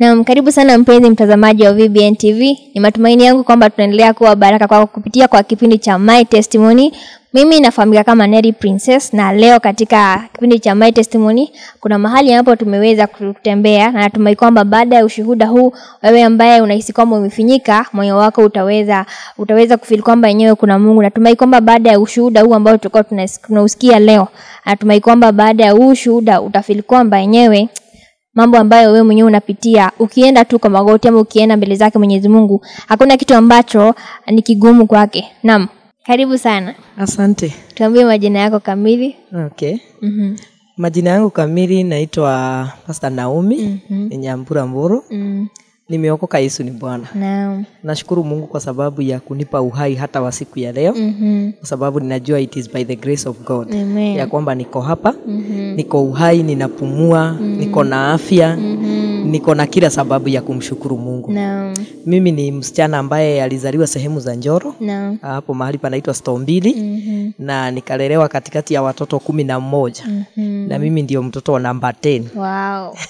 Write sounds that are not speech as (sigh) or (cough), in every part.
Naam, karibu sana mpenzi mtazamaji wa VBN TV. Ni matumaini yangu kwamba tunaendelea kuwa baraka kwako kupitia kwa kipindi cha My Testimony. Mimi nafahamika kama Neri Princess, na leo katika kipindi cha My Testimony kuna mahali ambapo tumeweza kutembea, na natumai kwamba baada ya ushuhuda huu, wewe ambaye unahisi kwamba umefinyika, moyo wako utaweza utaweza kufeel kwamba yenyewe kuna Mungu. Natumai kwamba baada ya ushuhuda huu ambao tulikuwa tunausikia leo, natumai kwamba baada ya huu ushuhuda utafeel kwamba yenyewe mambo ambayo wewe mwenyewe unapitia ukienda tu kwa magoti ama ukienda mbele zake mwenyezi mungu hakuna kitu ambacho ni kigumu kwake naam karibu sana asante tuambie majina yako kamili okay mm-hmm. majina yangu kamili naitwa pasta naomi mm-hmm. nyambura mburu mm nimeokoka yesu ni bwana nashukuru mungu kwa sababu ya kunipa uhai hata wa siku ya leo mm-hmm. kwa sababu ninajua it is by the grace of god Amen. ya kwamba niko hapa mm-hmm. niko uhai ninapumua mm-hmm. niko na afya mm-hmm. niko na kila sababu ya kumshukuru mungu no. mimi ni msichana ambaye alizaliwa sehemu za njoro no. hapo mahali panaitwa mbili mm-hmm. na nikalelewa katikati ya watoto kumi na mmoja mm-hmm. na mimi ndio mtoto wa namba 10 (laughs)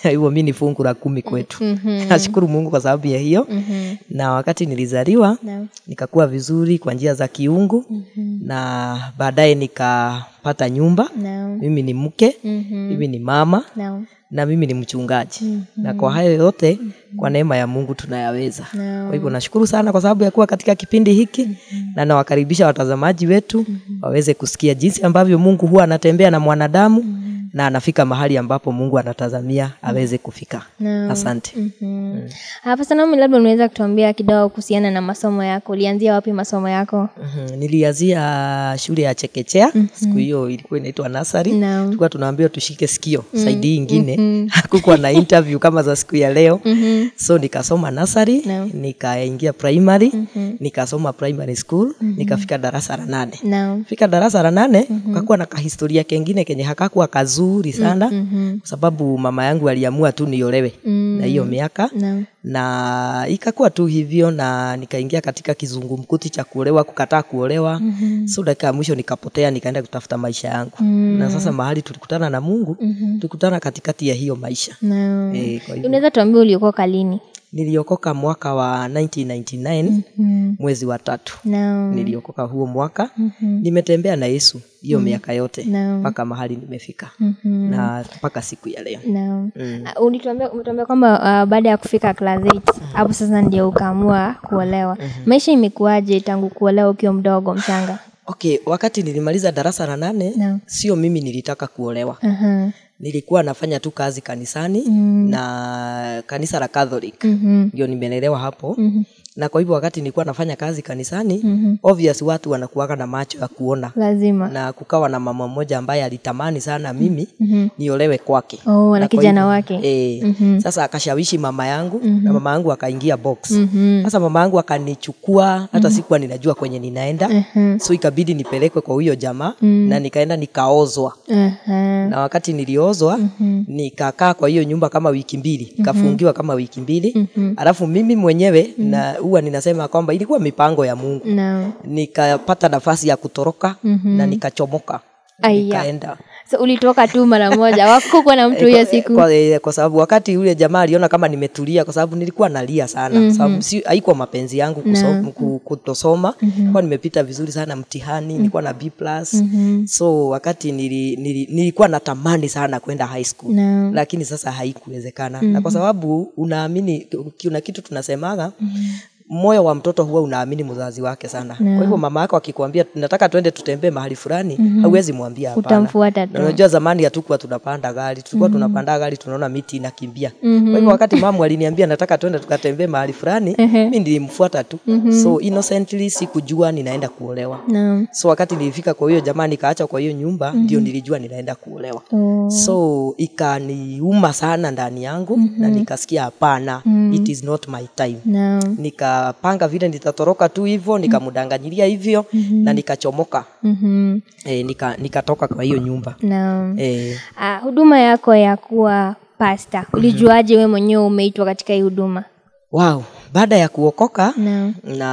hivyo wow. mi ni fungu la kumi kwetu mm-hmm. (laughs) nashukuru mungu kwa sababu ya hiyo mm-hmm. na wakati nilizaliwa no. nikakuwa vizuri kwa njia za kiungu mm-hmm. na baadaye nikapata nyumba no. mimi ni mke mm-hmm. mimi ni mama no na mimi ni mchungaji mm-hmm. na kwa hayo yote mm-hmm. kwa neema ya mungu tunayaweza no. kwa hivyo nashukuru sana kwa sababu ya kuwa katika kipindi hiki mm-hmm. na nawakaribisha watazamaji wetu mm-hmm. waweze kusikia jinsi ambavyo mungu huwa anatembea na mwanadamu mm-hmm na anafika mahali ambapo mungu anatazamia aweze kufika no. asante mm-hmm. mm. pastor labda unaweza kutuambia kidogo kuhusiana na masomo yako ulianzia wapi masomo yako mm-hmm. nilianzia shule ya chekechea mm-hmm. siku hiyo ilikuwa inaitwa nasari no. tulikuwa tunaambiwa tushike sikio mm-hmm. saidi ingine mm-hmm. (laughs) hakukuwa na interview kama za siku ya leo mm-hmm. so nikasoma nasari no. nikaingia primary mm-hmm. nikasoma primary school mm-hmm. nikafika darasa la nane no. fika darasa la nane mm-hmm. kakuwa na kahistoria kengine kenye hakakuwa kazuri nzuri mm, sana mm-hmm. kwa sababu mama yangu aliamua tu niolewe mm-hmm. na hiyo miaka no. na ikakuwa tu hivyo na nikaingia katika kizungumkuti cha kuolewa kukataa kuolewa mm-hmm. so dakika ya mwisho nikapotea nikaenda kutafuta maisha yangu mm-hmm. na sasa mahali tulikutana na mungu mm-hmm. tulikutana katikati ya hiyo maisha no. Eh, e, unaweza tuambia uliokuwa kalini niliokoka mwaka wa 1999 mm-hmm. mwezi wa tatu no. niliokoka huo mwaka mm-hmm. nimetembea na yesu hiyo mm-hmm. miaka yote mpaka no. mahali nimefika mm-hmm. na mpaka siku ya leo no. mm. uh, ulituambia kwamba uh, baada ya kufika class 8 mm. hapo sasa ndio ukaamua kuolewa mm-hmm. maisha imekuaje tangu kuolewa ukiwa mdogo mchanga okay wakati nilimaliza darasa la nane no. sio mimi nilitaka kuolewa uh-huh nilikuwa nafanya tu kazi kanisani mm. na kanisa la catholic mm-hmm. ndio mm-hmm. nimelelewa hapo mm-hmm na kwa hivyo wakati nilikuwa nafanya kazi kanisani mm-hmm. obvious watu wanakuaga na macho ya kuona lazima na kukawa na mama mmoja ambaye alitamani sana mimi mm-hmm. niolewe kwake oh, na kijana wake e, mm-hmm. sasa akashawishi mama yangu mm-hmm. na mhm. mama yangu akaingia box mm-hmm. sasa mama yangu akanichukua hata mm-hmm. sikuwa ninajua kwenye ninaenda mm-hmm. so ikabidi nipelekwe kwa huyo jamaa mm-hmm. na nikaenda nikaozwa mm-hmm. na wakati niliozwa mm-hmm. nikakaa kwa hiyo nyumba kama wiki mbili mm-hmm. kafungiwa kama wiki mbili mm-hmm. alafu mimi mwenyewe mm-hmm. na huwa ninasema kwamba ilikuwa mipango ya Mungu no. nikapata nafasi ya kutoroka mm-hmm. na nikachomoka nikaenda so ulitoka tu mara moja wakukuwa na mtu hiyo eh, siku kwa, kwa, eh, kwa sababu wakati yule jamaa aliona kama nimetulia kwa sababu nilikuwa nalia sana mm-hmm. sababu mhm. si, haikuwa mapenzi yangu no. kutosoma mm-hmm. kwa nimepita vizuri sana mtihani mm-hmm. nilikuwa na B plus mm-hmm. so wakati nili, nili, nilikuwa natamani sana kwenda high school no. lakini sasa haikuwezekana mm-hmm. na mm. kwa sababu unaamini kuna kitu tunasemaga mm-hmm moyo wa mtoto huwa unaamini mzazi wake sana no. Kwa hivyo mama yako akikwambia nataka twende tutembee mahali fulani mm -hmm. hauwezi mwambia hapana, utamfuata Unajua zamani hatukuwa tunapanda gari, tulikuwa mm -hmm. tunapanda gari tunaona miti inakimbia mm -hmm. Kwa mm-hmm. hivyo wakati mama aliniambia nataka twende tukatembee mahali fulani mimi nilimfuata tu mm -hmm. so innocently sikujua ninaenda kuolewa no. so wakati nilifika kwa hiyo jamani kaacha kwa hiyo nyumba mm -hmm. ndio nilijua ninaenda kuolewa oh. so ikaniuma sana ndani yangu mm -hmm. na nikasikia hapana mm -hmm. it is not my time no. nika nikapanga vile nitatoroka tu hivyo nikamdanganyilia hivyo mm-hmm. na nikachomoka mm-hmm. e, nika, nikatoka kwa hiyo nyumba e. uh, huduma yako ya kuwa pasta ulijuaje mm-hmm. we mwenyewe umeitwa katika hii huduma wow baada ya kuokoka no. na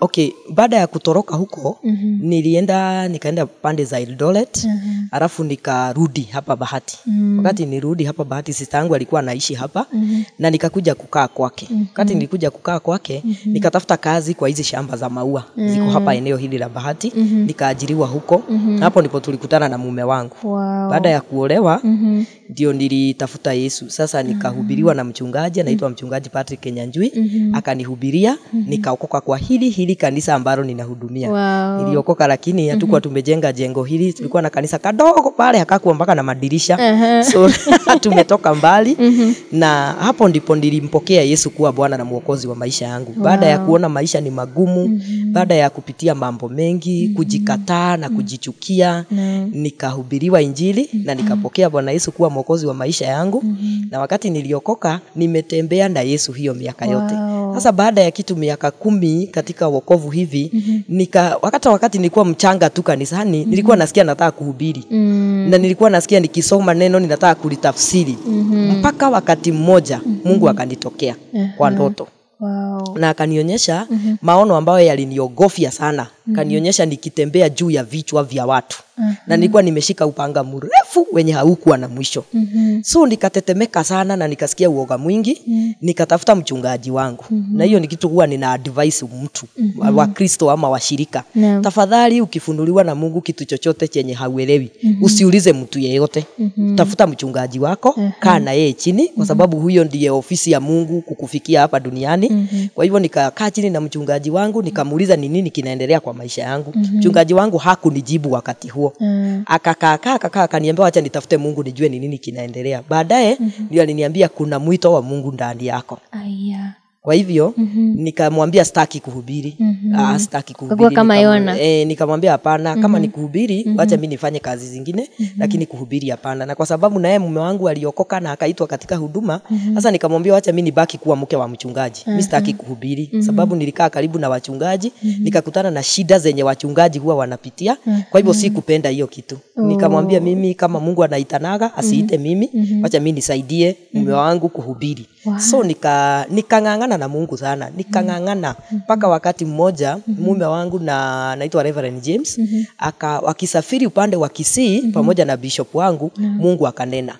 okay baada ya kutoroka huko mm-hmm. nilienda nikaenda pande za Eldoret mm-hmm. alafu nikarudi hapa Bahati mm-hmm. wakati nirudi hapa Bahati sista yangu alikuwa anaishi hapa mm-hmm. na nikakuja kukaa kwake mm-hmm. wakati nilikuja kukaa kwake mm-hmm. nikatafuta kazi kwa hizi shamba za maua mm-hmm. ziko hapa mm. eneo hili la Bahati mm-hmm. nikaajiriwa huko mm-hmm. hapo ndipo tulikutana na mume wangu wow. baada ya kuolewa mm-hmm ndio nilitafuta Yesu. Sasa mhm. nikahubiriwa na mchungaji anaitwa mchungaji Patrick kenyanjui mm -hmm. akanihubiria mm -hmm. nikaokoka kwa hili hili kanisa ambalo ninahudumia. Wow. Niliokoka lakini hatukuwa mm -hmm. tumejenga jengo hili, tulikuwa na kanisa kadogo pale hakakuwa mpaka na madirisha. Uh -huh. So (laughs) tumetoka mbali mm -hmm. na hapo ndipo nilimpokea Yesu kuwa Bwana na Mwokozi wa maisha yangu. Wow. Baada ya kuona maisha ni magumu, mm -hmm. baada ya kupitia mambo mengi, mm -hmm. kujikataa na mm. kujichukia, mm -hmm. nikahubiriwa injili mm -hmm. na nikapokea Bwana Yesu kuwa mwokozi wa maisha yangu mm-hmm. na wakati niliokoka nimetembea na Yesu hiyo miaka wow. yote sasa baada ya kitu miaka kumi katika wokovu hivi mm-hmm. nika wakati wakati nilikuwa mchanga tu kanisani mm-hmm. nilikuwa nasikia nataka kuhubiri mm-hmm. na nilikuwa nasikia nikisoma neno ninataka kulitafsiri mm-hmm. mpaka wakati mmoja mm-hmm. Mungu akanitokea uh-huh. kwa ndoto Wow. na akanionyesha mm-hmm. maono ambayo yaliniogofya sana mm-hmm. kanionyesha nikitembea juu ya vichwa vya watu uh na nilikuwa nimeshika upanga mrefu wenye haukuwa na mwisho mm-hmm. so nikatetemeka sana na nikasikia uoga mwingi mm-hmm. nikatafuta mchungaji wangu mm-hmm. na hiyo ni kitu huwa nina advise mtu mm-hmm. wa kristo ama washirika no. tafadhali ukifunuliwa na mungu kitu chochote chenye hauelewi mm-hmm. usiulize mtu yeyote mm-hmm. tafuta mchungaji wako mm-hmm. kaa na yeye chini kwa mm-hmm. sababu huyo ndiye ofisi ya mungu kukufikia hapa duniani mm-hmm. kwa hivyo nikakaa chini na mchungaji wangu nikamuuliza ni nini kinaendelea kwa maisha yangu mm-hmm. mchungaji wangu hakunijibu wakati huo huo mm. akakaakaa akakaa akaniambia wacha nitafute mungu nijue ni nini kinaendelea baadaye mm-hmm. ndio aliniambia kuna mwito wa mungu ndani yako Aya kwa hivyo mm-hmm. nikamwambia staki kuhubiri mm-hmm. ah, staki kuhubiri kama Yona e, nikamwambia hapana kama mm-hmm. kama ni kuhubiri mm-hmm. wacha mi nifanye kazi zingine mm-hmm. lakini kuhubiri hapana na kwa sababu naye mume wangu aliokoka na akaitwa katika huduma mhm. sasa mm-hmm. nikamwambia wacha mi nibaki kuwa mke wa mchungaji mm-hmm. mi sitaki kuhubiri mm-hmm. sababu nilikaa karibu na wachungaji mm-hmm. nikakutana na shida zenye wachungaji huwa wanapitia mm-hmm. kwa hivyo si kupenda hiyo kitu oh. nikamwambia mimi kama mungu anaitanaga asiite mhm. mimi mm-hmm. wacha mi nisaidie mume mhm. wangu kuhubiri Wow. So nika nikang'ang'ana na Mungu sana, nikang'ang'ana mm-hmm. Mm-hmm. mpaka mm -hmm. wakati mmoja mm -hmm. mume wangu na naitwa Reverend James mm -hmm. aka wakisafiri upande wa Kisii mm -hmm. pamoja na bishop wangu mm -hmm. Mungu akanena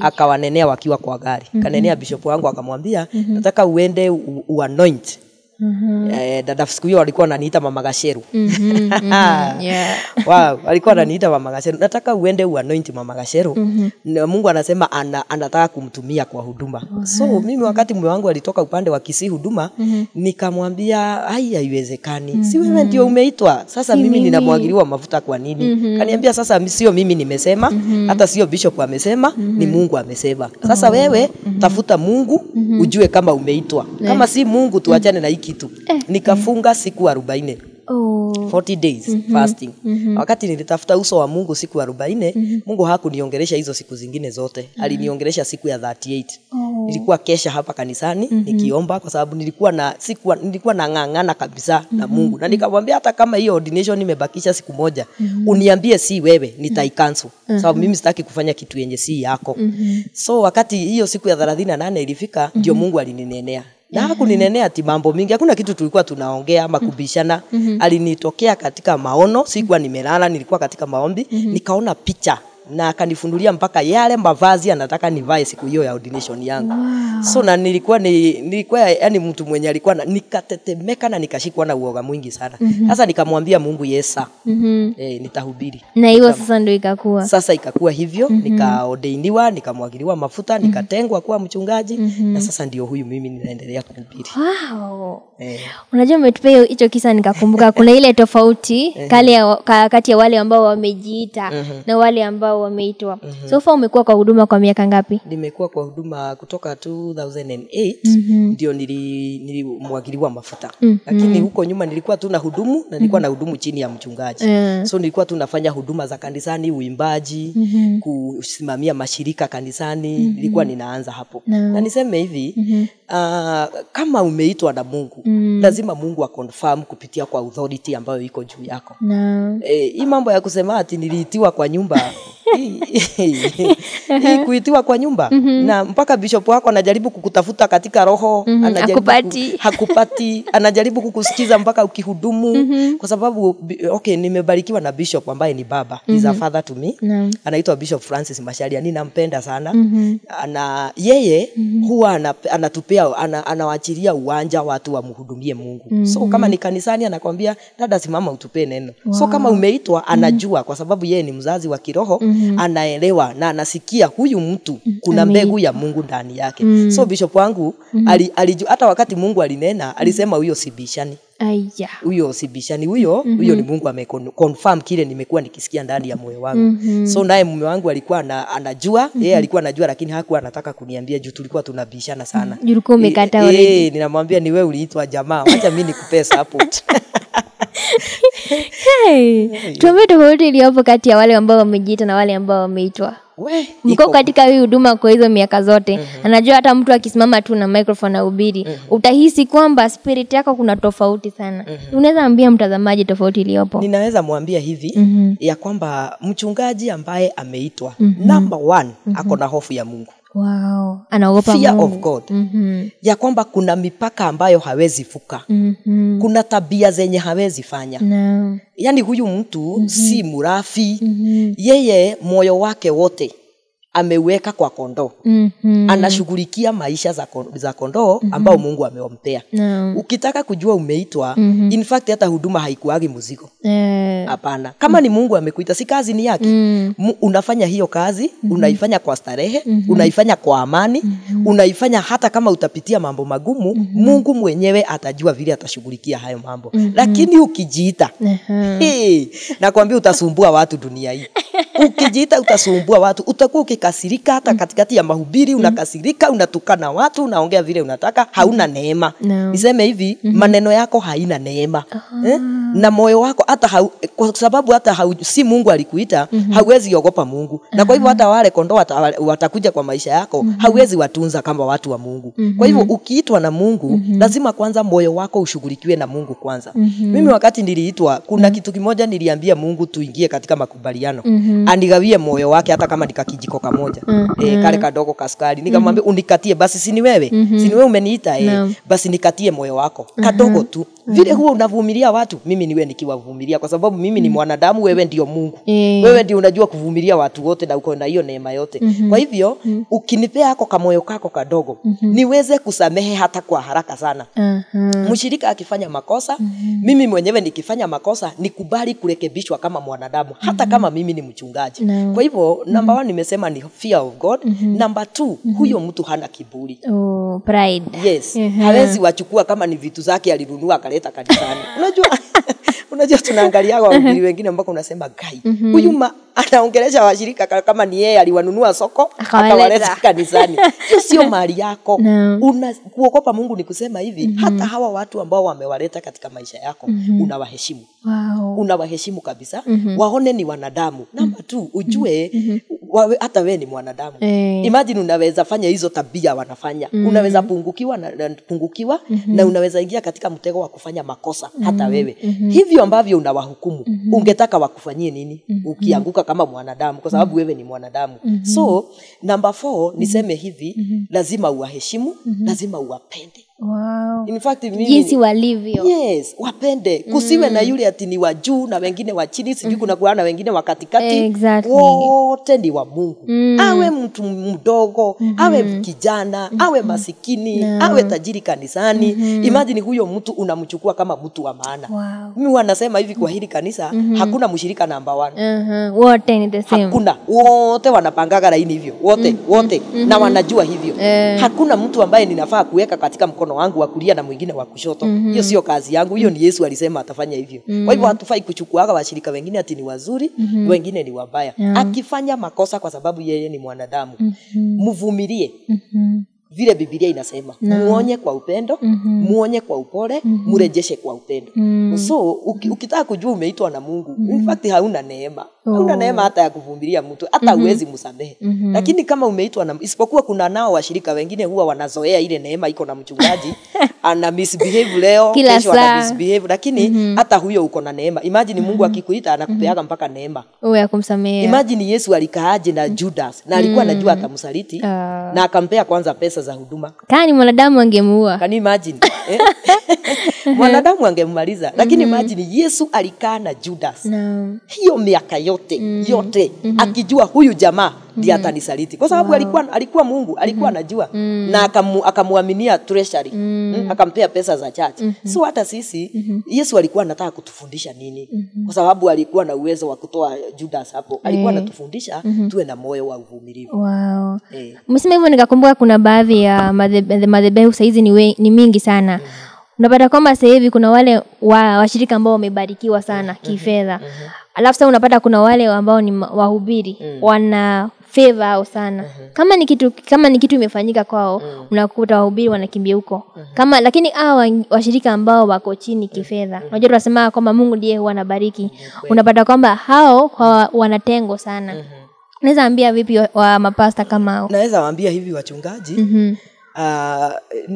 akawanenea wakiwa kwa gari mm -hmm. kanenea mm-hmm. bishop wangu akamwambia mm -hmm. nataka uende uanoint Mm -hmm. Eh, dada siku hiyo alikuwa ananiita mama Gasheru. mm-hmm, (laughs) mm-hmm wow, alikuwa ananiita mama Gasheru, nataka uende uanointi mama Gasheru. mm-hmm. Mungu anasema ana, anataka kumtumia kwa huduma. mm-hmm. so mimi wakati mume wangu alitoka upande wa Kisii huduma, mm-hmm. nikamwambia hai, haiwezekani. mm-hmm. si wewe ndio umeitwa sasa, si mimi, mimi. ninamwagiliwa mafuta kwa nini? mm-hmm. kaniambia sasa, sio mimi nimesema, mm-hmm. hata sio bishop amesema, mm-hmm. ni Mungu amesema. Oh. Sasa oh. wewe mm-hmm. tafuta Mungu, mm-hmm. ujue kama umeitwa, kama eh. si Mungu tuachane mm-hmm. na hii kitu eh. ni nikafunga siku arobaini Oh. 40 days mm -hmm. fasting mm -hmm. wakati nilitafuta uso wa mungu siku arobaini mm -hmm. mungu hakuniongeresha hizo siku zingine zote mm -hmm. aliniongeresha siku ya 38 oh. nilikuwa kesha hapa kanisani mm -hmm. nikiomba kwa sababu nilikuwa na sikuwa, nilikuwa nang'ang'ana kabisa mm -hmm. na mm-hmm. mungu na nikamwambia hata kama hiyo ordination imebakisha siku moja mm -hmm. uniambie si wewe nitaikansu mm -hmm. sababu mm-hmm. mimi sitaki kufanya kitu yenye si yako mm -hmm. so wakati hiyo siku ya 38 ilifika ndio mm -hmm. mungu alininenea na hakuninenea ati mambo mingi, hakuna kitu tulikuwa tunaongea ama kubishana. Mm -hmm. Alinitokea katika maono, sikuwa nimelala, nilikuwa katika maombi, mm -hmm. nikaona picha na akanifundulia mpaka yale mavazi anataka nivae siku hiyo ya audition yangu. Wow. So na nilikuwa ni, nilikuwa yani mtu mwenye alikuwa na, nikatetemeka na nikashikwa na uoga mwingi sana. Mhm. Sasa mm -hmm. nikamwambia Mungu yesa. Mm -hmm. Eh, nitahubiri. Na hiyo sasa ndio ikakuwa. Sasa ikakuwa hivyo, mm -hmm. nikaodeiniwa, nikamwagiliwa mafuta, mhm. nikatengwa kuwa mchungaji mm -hmm. na sasa ndio huyu mimi ninaendelea kuhubiri. Wow. Eh. Unajua umetupa hicho kisa nikakumbuka kuna ile tofauti (laughs) eh. kale kati ya wale ambao wamejiita mm -hmm. na wale ambao wameitwa mm-hmm. sofa umekuwa kwa huduma kwa miaka ngapi nimekuwa kwa huduma kutoka 2008 mm-hmm. nilimwagiliwa nili mafuta mm-hmm. lakini huko nyuma nilikuwa tu na hudumu na nilikuwa mm-hmm. na hudumu chini ya mchungaji yeah. so nilikuwa tu nafanya huduma za kanisani uimbaji mm-hmm. kusimamia mashirika kanisani mm-hmm. nilikuwa ninaanza hapo no. na niseme hivi mm-hmm. uh, kama umeitwa na mungu mm-hmm. lazima mungu akonfirm kupitia kwa authority ambayo iko juu yako no. e, eh, hii mambo ya kusema ati niliitiwa kwa nyumba hii kuitiwa kwa nyumba mm -hmm. na mpaka bishop wako anajaribu kukutafuta katika roho mm -hmm. anajaribu hakupati, ku, hakupati. anajaribu kukusikiza mpaka ukihudumu mm -hmm. kwa sababu okay, nimebarikiwa na bishop ambaye ni baba mm -hmm. He's a mm-hmm. father to me mm -hmm. anaitwa Bishop Francis Masharia, ninampenda sana mm -hmm. ana yeye mm -hmm. huwa anatupea ana, anawachilia uwanja watu wamhudumie Mungu mm -hmm. so mm-hmm. kama ni kanisani anakwambia dada, simama utupee neno wow. so kama umeitwa mm-hmm. anajua mm -hmm. kwa sababu yeye ni mzazi wa kiroho mm -hmm mm-hmm. anaelewa na anasikia huyu mtu mm-hmm. kuna mbegu ya Mungu ndani yake mm-hmm. so bishop wangu mm-hmm. alijua ali, hata wakati Mungu alinena alisema huyo sibishani mm-hmm Aya. huyo sibishani huyo mm huyo -hmm. ni mhm. Mungu ameconfirm kile nimekuwa nikisikia ndani ya moyo wangu mm -hmm. so naye mume wangu alikuwa na, anajua mm -hmm. yeye mhm. alikuwa anajua, lakini hakuwa anataka kuniambia juu tulikuwa tunabishana sana. mm-hmm. e, E, ninamwambia ni wewe uliitwa jamaa, acha mi nikupe hapo (laughs) Tuambie tofauti iliyopo kati ya wale ambao wamejiita na wale ambao wameitwa mko katika hii huduma kwa hizo miaka zote mm-hmm. anajua hata mtu akisimama tu na microphone ubiri mm-hmm. utahisi kwamba spirit yako kuna tofauti sana mm-hmm. unaweza ambia mtazamaji tofauti iliyopo ninaweza mwambia hivi mm-hmm. ya kwamba mchungaji ambaye ameitwa mm-hmm. number one mm-hmm. ako na hofu ya mungu wow. anaogopa fear Mungu. of god mm-hmm. ya kwamba kuna mipaka ambayo hawezi fuka mm-hmm. kuna tabia zenye hawezi fanya no. yaani huyu mtu mm-hmm. si murafi mm-hmm. yeye moyo wake wote ameweka kwa kondoo mm-hmm. anashughulikia maisha za, za kondoo mm-hmm. ambao mungu amewamtea no. ukitaka kujua umeitwa mm-hmm. in fact hata huduma haikuagi mzigo eh. hapana yeah. kama mm-hmm. ni mungu amekuita si kazi ni yake mm-hmm. unafanya hiyo kazi mm-hmm. unaifanya kwa starehe mm-hmm. unaifanya kwa amani mm-hmm. unaifanya hata kama utapitia mambo magumu mm-hmm. mungu mwenyewe atajua vile atashughulikia hayo mambo mm-hmm. lakini ukijiita uh-huh. hey, nakwambia utasumbua watu dunia hii ukijiita utasumbua watu, utakuwa ukikasirika hata mm. katikati ya mahubiri, mm. unakasirika, unatukana watu, unaongea vile unataka, hauna mm. neema. No. Niseme hivi, mm-hmm. maneno yako haina neema uh ah. -huh. eh? na moyo wako hata hau, kwa sababu hata hau, si Mungu alikuita mm-hmm. hauwezi ogopa Mungu uh-huh. na kwa hivyo ah. hata wale kondoo watakuja kwa maisha yako mm-hmm. hauwezi watunza kama watu wa Mungu mm-hmm. kwa hivyo mm-hmm. ukiitwa na Mungu mm-hmm. lazima kwanza moyo wako ushughulikiwe na Mungu kwanza mm-hmm. mimi wakati niliitwa kuna mm-hmm. kitu kimoja niliambia Mungu tuingie katika makubaliano mm-hmm anigawie moyo wake hata kama nikakijiko kamoja mm -hmm. e, kale kadogo kaskari nikamwambia mm -hmm. unikatie basi sini wewe mm -hmm. sini wewe umeniita eh, no. basi nikatie moyo wako mm-hmm. kadogo tu Mm. Vile huo unavumilia watu, mimi niwe nikiwavumilia, kwa sababu mimi ni mm. mwanadamu, wewe ndio Mungu. Mm. Wewe ndio unajua kuvumilia watu wote na uko na hiyo neema yote. Mm -hmm. Kwa hivyo mm. ukinipea hako kamoyo kako kadogo mm -hmm. niweze kusamehe hata kwa haraka sana. Mm -hmm. Mshirika akifanya makosa mm -hmm. mimi mwenyewe nikifanya makosa nikubali kurekebishwa kama mwanadamu hata mm -hmm. kama mimi ni mchungaji. No. Kwa hivyo mhm. number 1 mm -hmm. nimesema ni fear of God. Mm -hmm. Number 2 mm -hmm. huyo mtu hana kiburi. Oh, pride. Yes. Mm -hmm. Hawezi wachukua kama ni vitu zake alinunua Tak akan di sana. Lo juga. (laughs) unajua tunaangalia (laughs) wahubiri wengine ambako unasema gai mhm. huyu mm -hmm. anaongelesha washirika kama ni yeye aliwanunua soko akawaleta kanisani (laughs) sio mali yako no. una kuogopa mungu ni kusema hivi mm -hmm. hata hawa watu ambao wamewaleta katika maisha yako mm -hmm. unawaheshimu wow. unawaheshimu kabisa mm -hmm. waone ni wanadamu namba tu mhm. ujue mm -hmm. wawe, hata wewe ni mwanadamu hey. Eh. imagine unaweza fanya hizo tabia wanafanya mm -hmm. unaweza pungukiwa na, na pungukiwa mm -hmm. na unaweza ingia katika mtego wa kufanya makosa mm -hmm. hata mhm. wewe mm -hmm Mm-hmm. hivyo ambavyo unawahukumu mm-hmm. ungetaka wakufanyie nini mm-hmm. ukianguka kama mwanadamu kwa sababu mm-hmm. wewe ni mwanadamu mm-hmm. so namba 4 mm-hmm. niseme hivi mm-hmm. lazima uwaheshimu mm-hmm. lazima uwapende Wow. In fact, mimi, Yes, wapende kusiwe mm. na yule ati ni wa juu na wengine wa chini, sijui mm. kuna na wengine wa katikati. Exactly. Wote ni wa Mungu mm. awe mtu mdogo mm -hmm. awe kijana mm -hmm. awe mm-hmm. masikini no. awe tajiri kanisani mm -hmm. huyo mtu unamchukua kama mtu wa maana. Wow. wanasema hivi kwa hili kanisa mm -hmm. hakuna mshirika namba 1 uh -huh. Hakuna wote wanapangaga laini hivyo wote mm -hmm. wote mm -hmm. na mm-hmm. wanajua hivyo eh. hakuna mtu ambaye ninafaa kuweka katika mkono mkono wangu wa kulia na mwingine wa kushoto. mm Hiyo -hmm. sio kazi yangu, hiyo ni Yesu alisema atafanya hivyo. Mm -hmm. Kwa mhm. hivyo hatufai kuchukuaga washirika wengine ati ni wazuri, mm -hmm. wengine ni wabaya. Yeah. Akifanya makosa kwa sababu yeye ni mwanadamu. Mhm. mvumilie Mm -hmm. Mm -hmm vile bibilia inasema no. muonye kwa upendo mm-hmm. muonye kwa upole mm-hmm. murejeshe kwa upendo mm-hmm. so ukitaka kujua umeitwa na Mungu mm-hmm. in mhm. fact hauna neema hauna oh. neema hata ya kuvumilia mtu, hata mhm. huwezi mm-hmm. msamehe mm-hmm. Lakini kama umeitwa na, isipokuwa kuna nao washirika wengine huwa wanazoea ile neema iko na mchungaji (laughs) ana misbehave leo, Kila kesho ana misbehave, lakini mm-hmm. hata huyo uko na neema. Imagine mm-hmm. Mungu akikuita anakupeaga mhm. mpaka neema wewe oh, ya kumsamehe. Imagine Yesu alikaaje na mm. Judas na alikuwa mm-hmm. anajua mm. atamsaliti uh. na akampea kwanza pesa za huduma. Kani mwanadamu angemuua, kani you imagine (laughs) eh? (laughs) mwanadamu angemaliza, lakini mm-hmm. imagine Yesu alikaa na Judas no. hiyo miaka yo yote mm. yote mm -hmm. akijua huyu jamaa ndiye mm -hmm. atanisaliti kwa sababu wow. alikuwa alikuwa Mungu alikuwa mm -hmm. anajua mm -hmm. na akamu, akamwaminia treasury mm -hmm. akampea pesa za church mm -hmm. so hata sisi mm -hmm. Yesu alikuwa anataka kutufundisha nini mm -hmm. kwa sababu alikuwa na uwezo wa kutoa Judas hapo alikuwa hey. Eh. anatufundisha mm -hmm. tuwe na moyo wa uvumilivu wow. hey. Eh. msema hivyo nikakumbuka kuna baadhi ya madhebehu madhebe sahizi ni, we, ni mingi sana mm -hmm unapata kwamba sasa hivi kuna wale wa, washirika ambao wamebarikiwa sana mhm. kifedha mm-hmm. mm-hmm alafu sasa unapata kuna wale ambao ni wahubiri mm. wana feva au sana mm-hmm. kama ni kitu kama ni kitu imefanyika kwao mm. unakuta wahubiri wanakimbia huko mm-hmm. kama lakini hawa washirika ambao wako chini mm-hmm. kifedha mm-hmm. unajua tunasema kwamba mungu ndiye huwa anabariki mm-hmm. unapata kwamba hao kwa wanatengwa sana mm-hmm. naweza ambia vipi wa, wa mapasta kama hao naweza waambia hivi wachungaji mm-hmm uh,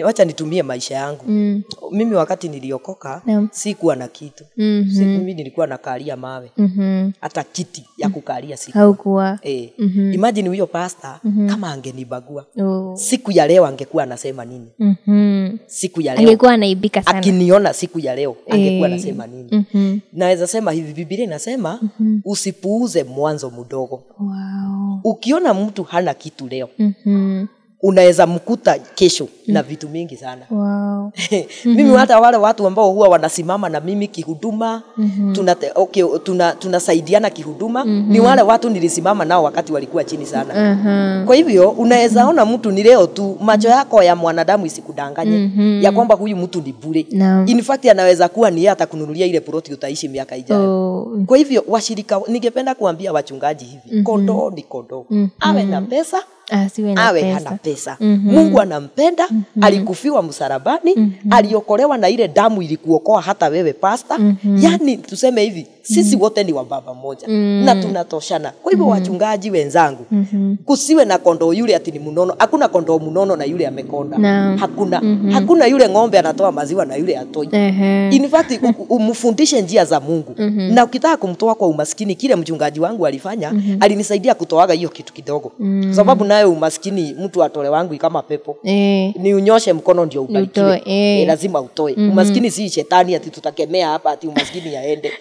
wacha nitumie maisha yangu mm. mimi wakati niliokoka no. sikuwa na kitu mm-hmm. si, mimi nilikuwa nakalia mawe mm-hmm. hata kiti ya kukalia sikuwa e. mm-hmm. imagine huyo pasta mm-hmm. kama angenibagua oh. siku ya leo angekuwa anasema nini mm-hmm. siku ya leo angekuwa anaibika sana akiniona siku ya leo eh. angekuwa anasema nini mm-hmm. naweza sema hivi bibilia inasema mm-hmm. usipuuze mwanzo mdogo wow. ukiona mtu hana kitu leo mm-hmm unaweza mkuta kesho mm. na vitu mingi sana wow. (laughs) mimi mm-hmm. hata wale watu ambao huwa wanasimama na mimi kihuduma mm-hmm. tunasaidiana okay, tuna, tuna kihuduma mm-hmm. ni wale watu nilisimama nao wakati walikuwa chini sana mm-hmm. kwa hivyo unaweza mm-hmm. ona mtu ni leo tu macho mm-hmm. yako ya mwanadamu isikudanganye mm-hmm. ya kwamba huyu mtu ni bure no. in fact anaweza kuwa ni hata kununulia ile proti utaishi miaka ijayo oh. kwa hivyo washirika ningependa kuambia wachungaji hivi mm-hmm. kondoo ni kondoo mm-hmm. awe na pesa mm asiwe ah, na awe pesa. hana pesa mm-hmm. Mungu anampenda mm-hmm. Alikufiwa msarabani mm-hmm. Aliokolewa na ile damu ilikuokoa hata wewe pasta mm-hmm. Yani tuseme hivi sisi mm. wote ni wababa baba mmoja mm. na tunatoshana. Kwa hivyo mm. wachungaji wenzangu, mm -hmm. kusiwe na kondoo yule ati ni munono. Hakuna kondoo munono na yule amekonda no. hakuna mm -hmm. hakuna yule ng'ombe anatoa maziwa na yule atoi. Uh-huh. In fact umfundishe njia za Mungu mm -hmm. na ukitaka kumtoa kwa umaskini, kile mchungaji wangu alifanya mm -hmm. alinisaidia kutoaga hiyo kitu kidogo mm -hmm. sababu nayo umaskini mtu atole wangu kama pepo eh. ni unyoshe mkono ndio ubarikiwe eh. eh, lazima utoe mm -hmm. umaskini si shetani ati tutakemea hapa ati umaskini yaende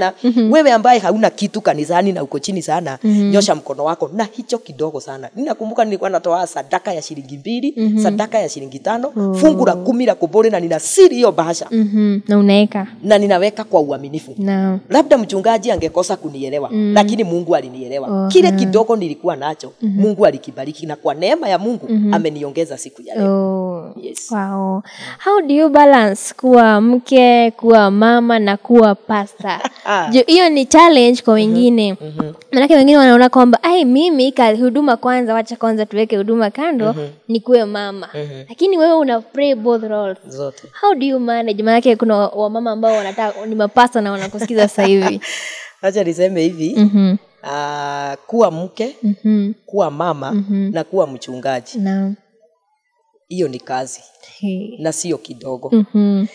sana mm-hmm. wewe ambaye hauna kitu kanisani na uko chini sana mm-hmm. nyosha mkono wako na hicho kidogo sana ninakumbuka nilikuwa natoa sadaka ya shilingi mbili mm-hmm. sadaka ya shilingi tano oh. fungu la kumi la kobore na nina siri hiyo bahasha mm-hmm. na unaeka na ninaweka kwa uaminifu no. labda mchungaji angekosa kunielewa mm-hmm. lakini mungu alinielewa oh, kile no. kidogo nilikuwa nacho mm-hmm. mungu alikibariki na kwa neema ya mungu mm-hmm. ameniongeza siku ya leo oh. yes. wow. how do you balance kuwa mke kuwa mama na kuwa pasta (laughs) Ah. hiyo ni challenge kwa mhm. wengine mm mm-hmm. manake wengine wanaona kwamba mimi kazi huduma kwanza wacha kwanza tuweke huduma kando mm-hmm. nikuwe mama mm-hmm. lakini wewe una play both roles Zote. how do you manage manake kuna wamama ambao wanataka ni mapasa na wanakusikiza sasa hivi (laughs) acha niseme hivi mm-hmm uh, kuwa mke mm-hmm. kuwa mama mm-hmm. na kuwa mchungaji hiyo ni kazi hey. na sio kidogo mm-hmm.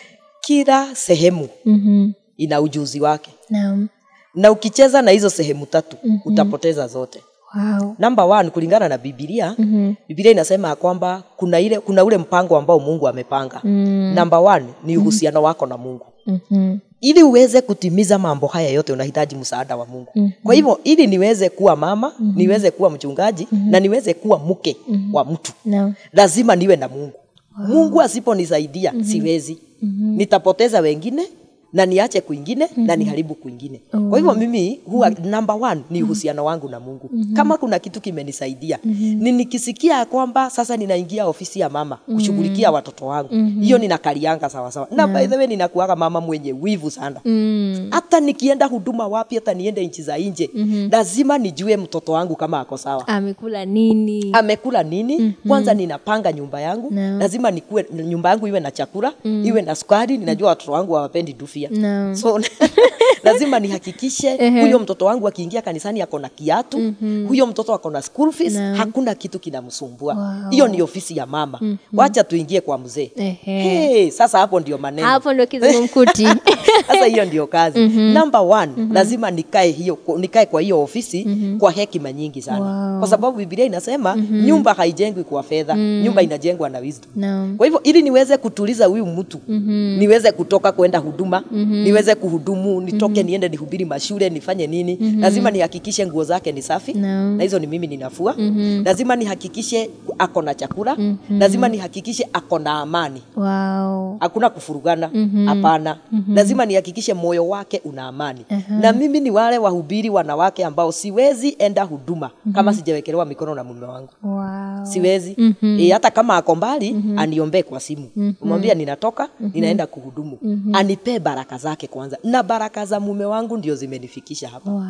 kila sehemu mm-hmm ina ujuzi wake Naam. na ukicheza na hizo sehemu tatu mm-hmm. utapoteza zote wow. namba one kulingana na bibilia mm-hmm. bibilia inasema ya kwamba kuna ile kuna ule mpango ambao mungu amepanga mm-hmm. namba one ni mhm. uhusiano mm-hmm. wako na mungu mm-hmm. ili uweze kutimiza mambo haya yote unahitaji msaada wa mungu mm-hmm. kwa hivyo ili niweze kuwa mama mm-hmm. niweze kuwa mchungaji mm-hmm. na niweze kuwa mke mm-hmm. wa mtu no. lazima niwe na mungu wow. mungu asiponisaidia mm-hmm. siwezi mm-hmm. nitapoteza wengine na niache kwingine mm -hmm. na mhm. niharibu kwingine mm -hmm. kwa oh. hivyo mimi huwa mm -hmm. number one ni mm-hmm. uhusiano wangu na Mungu mm -hmm. kama kuna kitu kimenisaidia mm -hmm. ni nikisikia kwamba sasa ninaingia ofisi ya mama mm -hmm. kushughulikia mm-hmm. watoto wangu mm-hmm. hiyo mm -hmm. ninakalianga sawa sawa na yeah. by the way ninakuaga mama mwenye wivu sana mm -hmm hata nikienda huduma wapi, hata niende nchi za nje mhm. lazima mm-hmm. nijue mtoto wangu kama ako sawa, amekula nini, amekula nini mm-hmm. Kwanza ninapanga nyumba yangu lazima no. lazima nikue nyumba yangu iwe na chakula mm. -hmm. iwe na sukari. Ninajua watoto wangu hawapendi dufia no. so (laughs) lazima nihakikishe huyo mtoto wangu akiingia kanisani ako na kiatu mm-hmm. huyo mtoto ako na school fees no. hakuna kitu kinamsumbua. Hiyo wow. ni ofisi ya mama mm-hmm. Wacha tuingie kwa mzee hey, sasa hapo ndio maneno, hapo ndio kizungumkuti (laughs) sasa hiyo ndio kazi mm-hmm. Mhm. number one mm -hmm. lazima nikae hiyo nikae kwa hiyo ofisi mm -hmm. kwa hekima nyingi sana wow. kwa sababu Biblia inasema mm -hmm. nyumba haijengwi kwa fedha mm -hmm. nyumba inajengwa na wisdom no. kwa hivyo ili niweze kutuliza huyu mtu mm -hmm. niweze kutoka kwenda huduma mm -hmm. niweze kuhudumu nitoke mm -hmm. niende nihubiri mashule nifanye nini mm -hmm. lazima nihakikishe nguo zake ni safi no. na hizo ni mimi ninafua mm -hmm. lazima nihakikishe ako na chakula mm -hmm. lazima nihakikishe ako na amani wow. hakuna kufurugana mhm. hapana mm -hmm. mm -hmm. lazima nihakikishe moyo wake una amani. uh -huh. Na mimi ni wale wahubiri wanawake ambao siwezi enda huduma uh-huh. kama sijawekelewa mikono na mume wangu. wow. Siwezi uh-huh. E, hata kama ako mbali uh-huh. aniombee kwa simu uh-huh. umwambia ninatoka uh-huh. ninaenda kuhudumu uh-huh. anipee baraka zake kwanza, na baraka za mume wangu ndio zimenifikisha hapa. wow.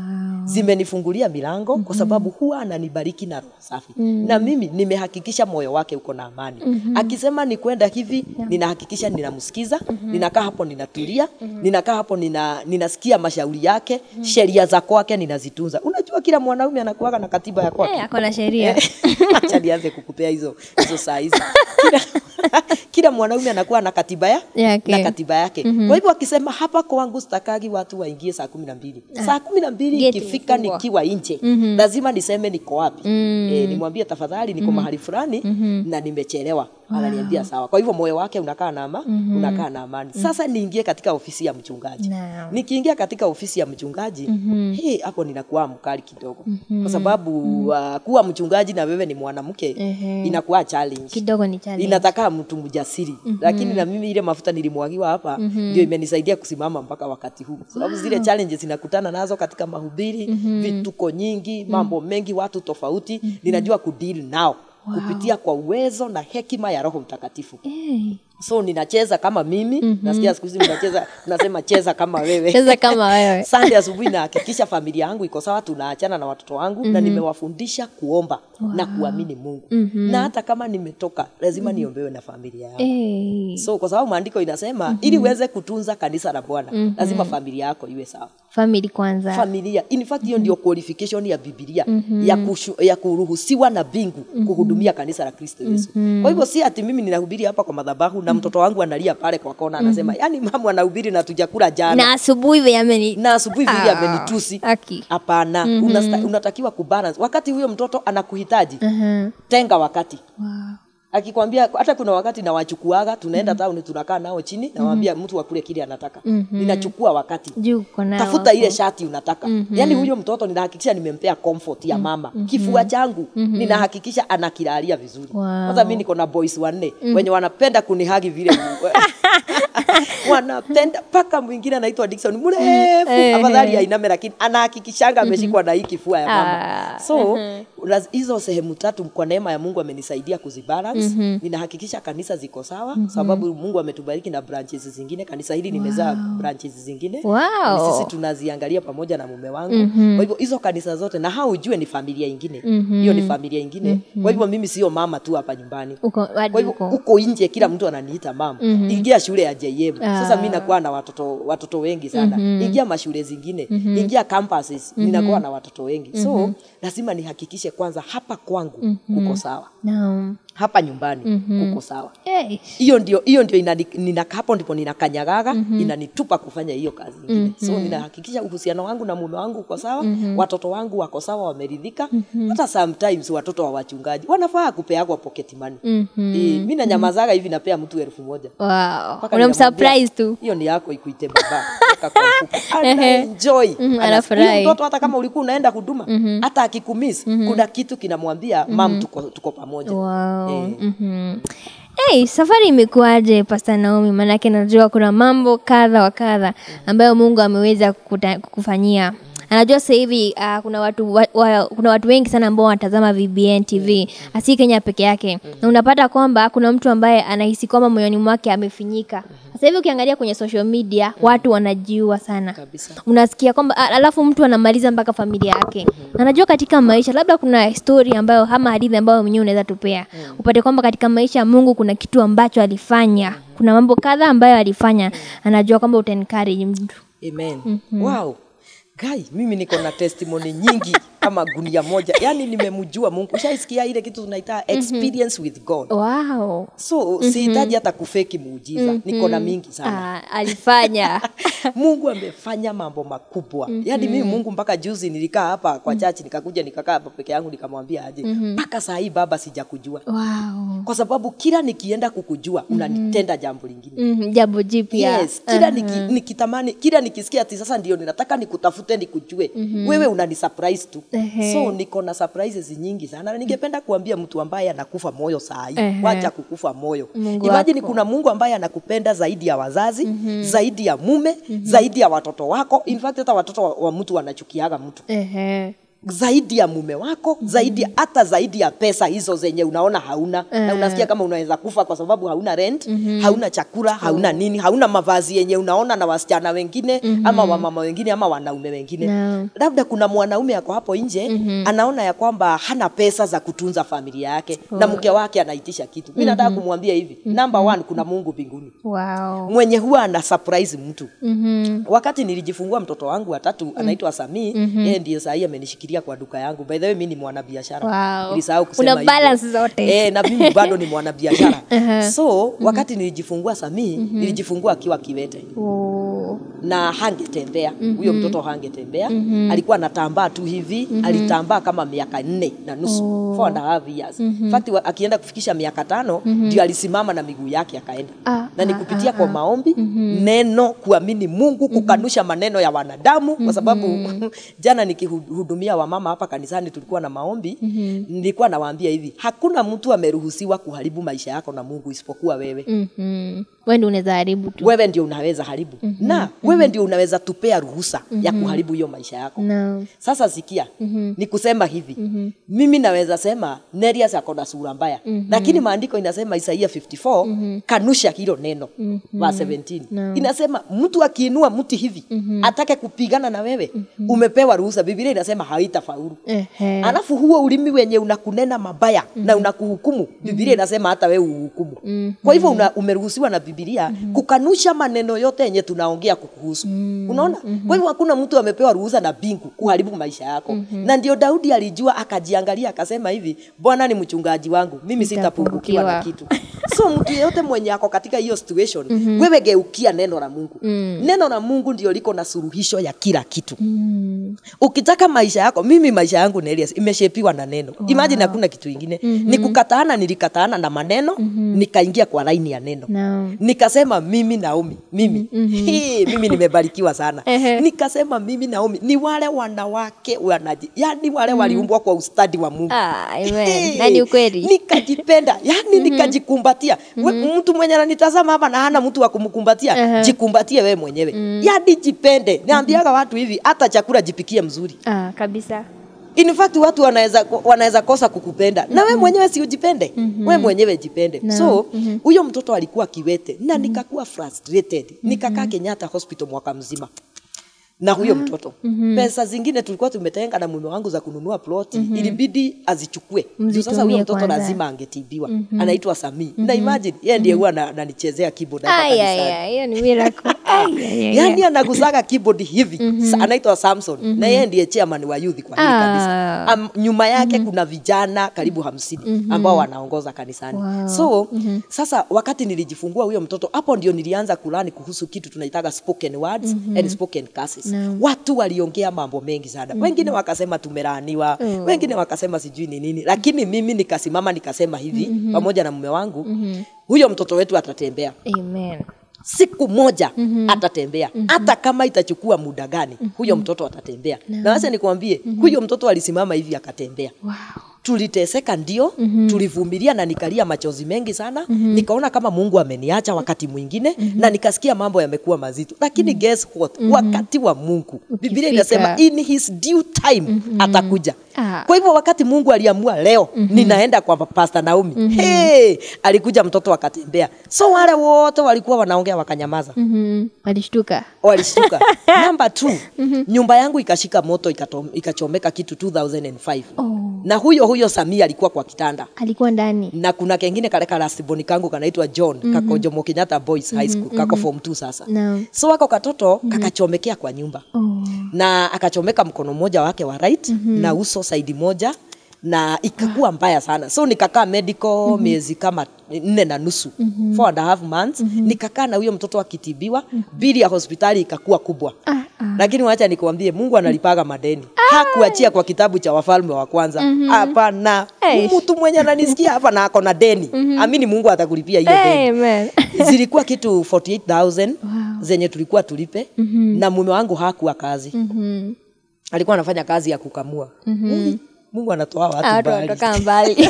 Zimenifungulia milango uh-huh. kwa sababu huwa ananibariki na roho safi uh-huh. na mimi nimehakikisha moyo wake uko na amani uh-huh. akisema ni kwenda hivi yeah. ninahakikisha ninamsikiza uh-huh. ninakaa hapo ninatulia uh-huh. ninakaa hapo nina, nina nasikia mashauri yake mm. sheria za kwake ninazitunza. Unajua kila mwanaume anakuaga na katiba ya kwake, eh, ako na sheria. Eh, (laughs) acha nianze kukupea hizo hizo saa hizo kila, (laughs) kila mwanaume anakuwa na katiba ya yake. na katiba yake mm -hmm. Kwa hivyo akisema hapa kwangu sitakagi watu waingie saa kumi na mbili ah. saa kumi na mbili ikifika nikiwa nje mm -hmm. lazima niseme niko wapi mm -hmm. e, nimwambie tafadhali niko mm -hmm. mahali fulani mm -hmm. na nimechelewa wow. ananiambia sawa. Kwa hivyo moyo wake unakaa na ama, mm -hmm. unakaa na amani. Mm. Sasa niingie katika ofisi ya mchungaji no. Niki nikiingia katika ofisi ya mchungaji mm-hmm. hii hapo ninakuwa mkali kidogo mm-hmm. kwa mhm. sababu mm-hmm. uh, kuwa mchungaji na wewe ni mwanamke mm-hmm. inakuwa challenge kidogo ni challenge inataka mtu mjasiri mm-hmm. lakini na mimi ile mafuta nilimwagiwa hapa mm-hmm. ndio imenisaidia kusimama mpaka wakati huu sababu so, zile ah. challenges nakutana nazo katika mahubiri mm-hmm. vituko nyingi mhm. mambo mm-hmm. mengi watu tofauti mm-hmm. ninajua kudeal nao wow. kupitia kwa uwezo na hekima ya roho mtakatifu hey so ninacheza kama mimi mm -hmm. nasikia siku hizi mnacheza nasema cheza kama wewe cheza kama wewe (laughs) sunday asubuhi nahakikisha familia yangu iko sawa tunaachana na watoto wangu mm -hmm. na mhm. nimewafundisha kuomba wow. na kuamini mungu mm -hmm. na hata kama nimetoka lazima mm -hmm. niombewe na familia yangu hey. Eh. so kwa sababu maandiko inasema mm -hmm. ili uweze kutunza kanisa la bwana mm -hmm. lazima familia yako iwe sawa famili kwanza familia in fact hiyo mm -hmm. ndio qualification ya bibilia mm -hmm. ya, kushu, ya kuruhusiwa na bingu mm -hmm. kuhudumia kanisa la kristo yesu mm -hmm. kwa hivyo si ati mimi ninahubiri hapa kwa madhabahu na mm-hmm. mtoto wangu analia pale kwa kona anasema mm. yani mama anahubiri na tujakula jana na asubuhi vile ameni na asubuhi vile ah, amenitusi hapana mm -hmm. unatakiwa kubalance wakati huyo mtoto anakuhitaji mm -hmm. tenga wakati wow akikwambia hata kuna wakati nawachukuaga tunaenda mm. tauni tunakaa nao chini nawambia mm. mtu wakule kile anataka mm -hmm. ninachukua wakati tafuta ile shati unataka mm -hmm. yani huyo mtoto ninahakikisha nimempea comfort ya mhm. mama mm -hmm. kifua changu mm -hmm. ninahakikisha anakilalia vizuri kwanza wow. mi niko na boys wanne mm -hmm. wenye wanapenda kunihagi vile (laughs) (laughs) wanapenda mpaka mwingine anaitwa Dickson mrefu mm. afadhali hey, ainame, lakini anahakikishanga mhm. ameshikwa mm -hmm. na hii kifua ya mama ah. so mm hizo -hmm. sehemu tatu kwa neema ya Mungu amenisaidia kuzibalance mm -hmm. ninahakikisha kanisa ziko sawa mm -hmm. sababu Mungu ametubariki na branches zingine. Kanisa hili wow. nimezaa branches zingine wow. sisi tunaziangalia pamoja na mume wangu mm -hmm. kwa hivyo hizo kanisa zote, na hao ujue ni familia ingine mm -hmm. hiyo ni familia ingine mm -hmm. kwa hivyo mimi sio mama tu hapa nyumbani, kwa hivyo uko nje, kila mtu ananiita mama mm -hmm. ingia shule ya J JM. Ah. Sasa mimi nakuwa na watoto watoto wengi sana. Mm -hmm. Ingia mashule zingine, mm -hmm. ingia campuses, mm -hmm. ninakuwa na watoto wengi. Mm -hmm. So mm-hmm. lazima nihakikishe kwanza hapa kwangu mm -hmm. kuko sawa. Naam. No hapa nyumbani mm-hmm. sawa hiyo ndio hiyo ndio nina, hapo ndipo ninakanyagaga mm-hmm. inanitupa kufanya hiyo kazi ingine mm-hmm. so mhm. ninahakikisha uhusiano wangu na mume wangu uko sawa mm-hmm. watoto wangu wako sawa wameridhika mm-hmm. hata sometimes watoto wa wachungaji wanafaa kupeagwa pocket money mm-hmm. e, mi nanyamazaga hivi napea mtu elfu moja wow. tu hiyo ni yako ikuite baba (laughs) anacheka kwa ufupi, (laughs) mhm, anafurahi. Mtoto hata kama ulikuwa unaenda huduma mhm. hata akikumiss mhm. kuna kitu kinamwambia mam, tuko, tuko pamoja wow. eh. Hey, safari imekuaje Pasta Naomi? Maanake najua kuna mambo kadha wa kadha ambayo Mungu ameweza kukufanyia. mm anajua sasa hivi uh, kuna watu wa, wa, kuna watu wengi sana ambao wanatazama VBN TV mm-hmm. asi Kenya peke yake mm na unapata kwamba kuna mtu ambaye anahisi kwamba moyoni mwake amefinyika mm sasa hivi ukiangalia kwenye social media mm watu wanajiua sana Kabisa. unasikia kwamba alafu mtu anamaliza mpaka familia yake mm-hmm. anajua katika maisha labda kuna story ambayo ama hadithi ambayo mwenyewe unaweza tupea mm upate kwamba katika maisha ya Mungu kuna kitu ambacho alifanya mm kuna mambo kadhaa ambayo alifanya mm anajua kwamba uta encourage mtu amen mm-hmm. wow Gai, mimi niko na testimony nyingi kama gunia moja, yaani nimemjua Mungu. Ushaisikia ile kitu tunaita experience mm -hmm. with God. Wow. So mm -hmm. sihitaji hata kufeki muujiza mm -hmm. niko na mingi sana. Ah, alifanya (laughs) Mungu amefanya mambo makubwa mm -hmm. yaani mimi Mungu mpaka juzi nilikaa hapa kwa mhm. chachi, nikakuja nikakaa hapa peke yangu, nikamwambia aje, mhm. mpaka mm saa hii baba, sijakujua wow. kwa sababu kila nikienda kukujua mhm. unanitenda jambo lingine, jambo jipya. Yes, kila uh -huh. nikitamani, kila nikisikia ati sasa ndio ninataka nikutafuta tutende kujue mm-hmm. wewe unani surprise tu uh-huh. so niko na surprises nyingi sana na ningependa kuambia mtu ambaye anakufa moyo saa hii uh-huh. wacha kukufa moyo mungu imagine kuna mungu ambaye anakupenda zaidi ya wazazi mm-hmm. zaidi ya mume mm-hmm. zaidi ya watoto wako in fact hata watoto wa, wa mtu wanachukiaga mtu uh-huh zaidi ya mume wako mm -hmm. zaidi hata zaidi ya pesa hizo zenye unaona hauna mm. hmm na eh. unasikia kama unaweza kufa kwa sababu hauna rent mm -hmm. hauna chakula mm. hauna nini hauna mavazi yenye unaona na wasichana wengine mm -hmm. ama wamama wengine ama wanaume wengine no. labda kuna mwanaume ako hapo nje mm -hmm. anaona ya kwamba hana pesa za kutunza familia yake oh. na mke wake anaitisha kitu mi mm -hmm. nataka mm-hmm. kumwambia hivi mm -hmm. number one kuna mungu mbinguni wow. mwenye huwa ana surprise mtu mm -hmm. wakati nilijifungua mtoto wangu watatu anaitwa samii mm -hmm. yeye ndiye sahii amenishikilia kuingia kwa duka yangu. By the way, mimi ni mwanabiashara. Wow. kusema Una balance zote. Eh, na mimi (laughs) bado ni mwanabiashara. (laughs) uh-huh. So, mm-hmm. wakati mm-hmm. nilijifungua Samii, uh -huh. nilijifungua akiwa kiwete. Oh. Na hangetembea. Mm-hmm. Huyo mtoto hangetembea. uh mm-hmm. -huh. Alikuwa anatambaa tu hivi, uh mm-hmm. -huh. alitambaa kama miaka nne na nusu, oh. four and a half years. Uh -huh. Fact akienda kufikisha miaka tano mm-hmm. ndio alisimama na miguu yake akaenda. Ah, na ni ah, kupitia ah, kwa ah. maombi, uh -huh. neno, kuamini Mungu, kukanusha maneno ya wanadamu uh -huh. kwa sababu (laughs) jana nikihudumia wa wamama hapa kanisani tulikuwa na maombi mm -hmm. nilikuwa nawaambia hivi hakuna mtu ameruhusiwa kuharibu maisha yako na mungu isipokuwa wewe mm -hmm wewe ndio unaweza haribu tu. Wewe ndio unaweza haribu mm -hmm. na mhm. wewe mm -hmm. ndio unaweza tupea ruhusa mm -hmm. ya mhm. kuharibu hiyo maisha yako no. Sasa sikia mm -hmm. ni kusema hivi mm -hmm. mimi naweza sema Nerias ako sura mbaya mm -hmm. lakini maandiko inasema Isaia 54 mm -hmm. kanusha hilo neno mm -hmm. verse 17 no. inasema mtu akiinua mti hivi mm -hmm. atake kupigana na wewe mm -hmm. umepewa ruhusa. Biblia inasema haita faulu Ehe. Alafu huo ulimi wenye unakunena mabaya mm -hmm. na mhm. unakuhukumu Biblia inasema hata wewe uhukumu mm -hmm. kwa hivyo umeruhusiwa na Biblia bibilia mm -hmm. kukanusha maneno yote yenye tunaongea kukuhusu. mm -hmm. Unaona? mm -hmm. Kwa hivyo hakuna mtu amepewa ruhusa na bingu kuharibu maisha yako. mm -hmm. Na ndio Daudi alijua, akajiangalia, akasema hivi, Bwana ni mchungaji wangu, mimi sitapungukiwa na kitu (laughs) so mtu yeyote mwenye ako katika hiyo situation mm-hmm. wewe geukia neno la mungu mm. neno la mungu ndio liko na suluhisho ya kila kitu mm. ukitaka maisha yako mimi maisha yangu nelias imeshepiwa na neno wow. imajini hakuna kitu ingine mm-hmm. nikukataana nilikataana na maneno mm-hmm. nikaingia kwa laini ya neno no. nikasema mimi naomi mimi mm-hmm. (laughs) Hii, mimi nimebarikiwa sana nikasema mimi naomi ni wale wanawake wanaji yani wale mm-hmm. waliumbwa kwa ustadi wa mungu ah, Hii, (laughs) yaani na ukweli nikajipenda yani mm-hmm. nikajikumba kumkumbatia mm -hmm. mtu mwenye ananitazama hapa na hana mtu wa kumkumbatia uh -huh. jikumbatie wewe mwenyewe mm yaani -hmm. yadi jipende mhm. niambiaga mm -hmm. watu hivi hata chakula jipikie mzuri ah, kabisa in fact watu wanaweza wanaweza kosa kukupenda mm -hmm. na wewe mhm. mwenyewe si ujipende mm -hmm. wewe mwenyewe jipende no. so mhm. huyo mm -hmm. mtoto alikuwa kiwete na nikakuwa frustrated mm -hmm. Kenyatta hospital mwaka mzima na huyo mm. mtoto mm-hmm. pesa zingine tulikuwa tumetenga na mume wangu za kununua plot mm-hmm. ilibidi azichukue juu sasa huyo mtoto kwanza. lazima angetibiwa mm-hmm. anaitwa samii mm-hmm. na imagine yeye ndiye mhm. huwa ananichezea keyboard hapa kanisani hiyo ni miracle (laughs) ah, yani anagusaga keyboard hivi mm-hmm. anaitwa Samson mm-hmm. na yeye ndiye chairman wa youth kwa hili ah. kanisa um, nyuma yake mm-hmm. kuna vijana karibu hamsini mm-hmm. ambao wanaongoza kanisani wow. so mm-hmm. sasa wakati nilijifungua huyo mtoto hapo ndio nilianza kulani kuhusu kitu tunaitaga spoken words mm-hmm. and spoken curses no. watu waliongea mambo mengi sana mm -hmm. wengine wakasema tumeraniwa mm. Oh. wengine wakasema sijui ni nini lakini mimi nikasimama nikasema hivi mm -hmm. pamoja na mume wangu mm -hmm. huyo mtoto wetu atatembea Amen siku moja mm-hmm. atatembea mm-hmm. hata kama itachukua muda gani mm-hmm. huyo mtoto atatembea no. na sasa nikwambie mm-hmm. huyo mtoto alisimama hivi akatembea wow tuliteseka ndio, mm -hmm. tulivumilia na nikalia machozi mengi sana mm -hmm. nikaona kama Mungu ameniacha wakati mwingine mm -hmm. na nikasikia mambo yamekuwa mazito, lakini mm -hmm. guess what, mm -hmm. wakati wa Mungu Biblia inasema in his due time mm -hmm. atakuja Ah. Kwa hivyo wakati Mungu aliamua leo mm -hmm. ninaenda kwa Pastor Naomi mm -hmm. hey, alikuja mtoto akatembea, so wale wote walikuwa wanaongea wakanyamaza. Mhm. mm Walishtuka, walishtuka. (laughs) Number two, mm -hmm. nyumba yangu ikashika moto ikachomeka kitu 2005 oh. na huyo huyo Samia alikuwa kwa kitanda, alikuwa ndani, na kuna kengine kale karasiboni kangu kanaitwa John mm -hmm. kako Jomo Kenyatta Boys mm -hmm. High mhm, School kako mm -hmm. form 2 sasa no. so wako katoto mm -hmm. kakachomekea kwa nyumba oh. na akachomeka mkono mmoja wake wa right mm -hmm. na uso side moja na ikakuwa mbaya sana so nikakaa medical mm -hmm. miezi kama nne na nusu mm -hmm. four and a half months mm -hmm. nikakaa na huyo mtoto akitibiwa mm -hmm. bili ya hospitali ikakuwa kubwa ah, ah. lakini wacha nikuambie mungu analipaga madeni ah. hakuachia kwa kitabu cha wafalme wa kwanza mhm. hapana mm -hmm. mtu mwenye ananisikia hapa na ako na deni mm -hmm. amini mungu atakulipia hiyo hey, deni (laughs) zilikuwa kitu 48000 wow. zenye tulikuwa tulipe mm -hmm. na mume wangu hakuwa kazi mm -hmm alikuwa anafanya kazi ya kukamua mm-hmm. mungu anatoa watu mbali. (laughs)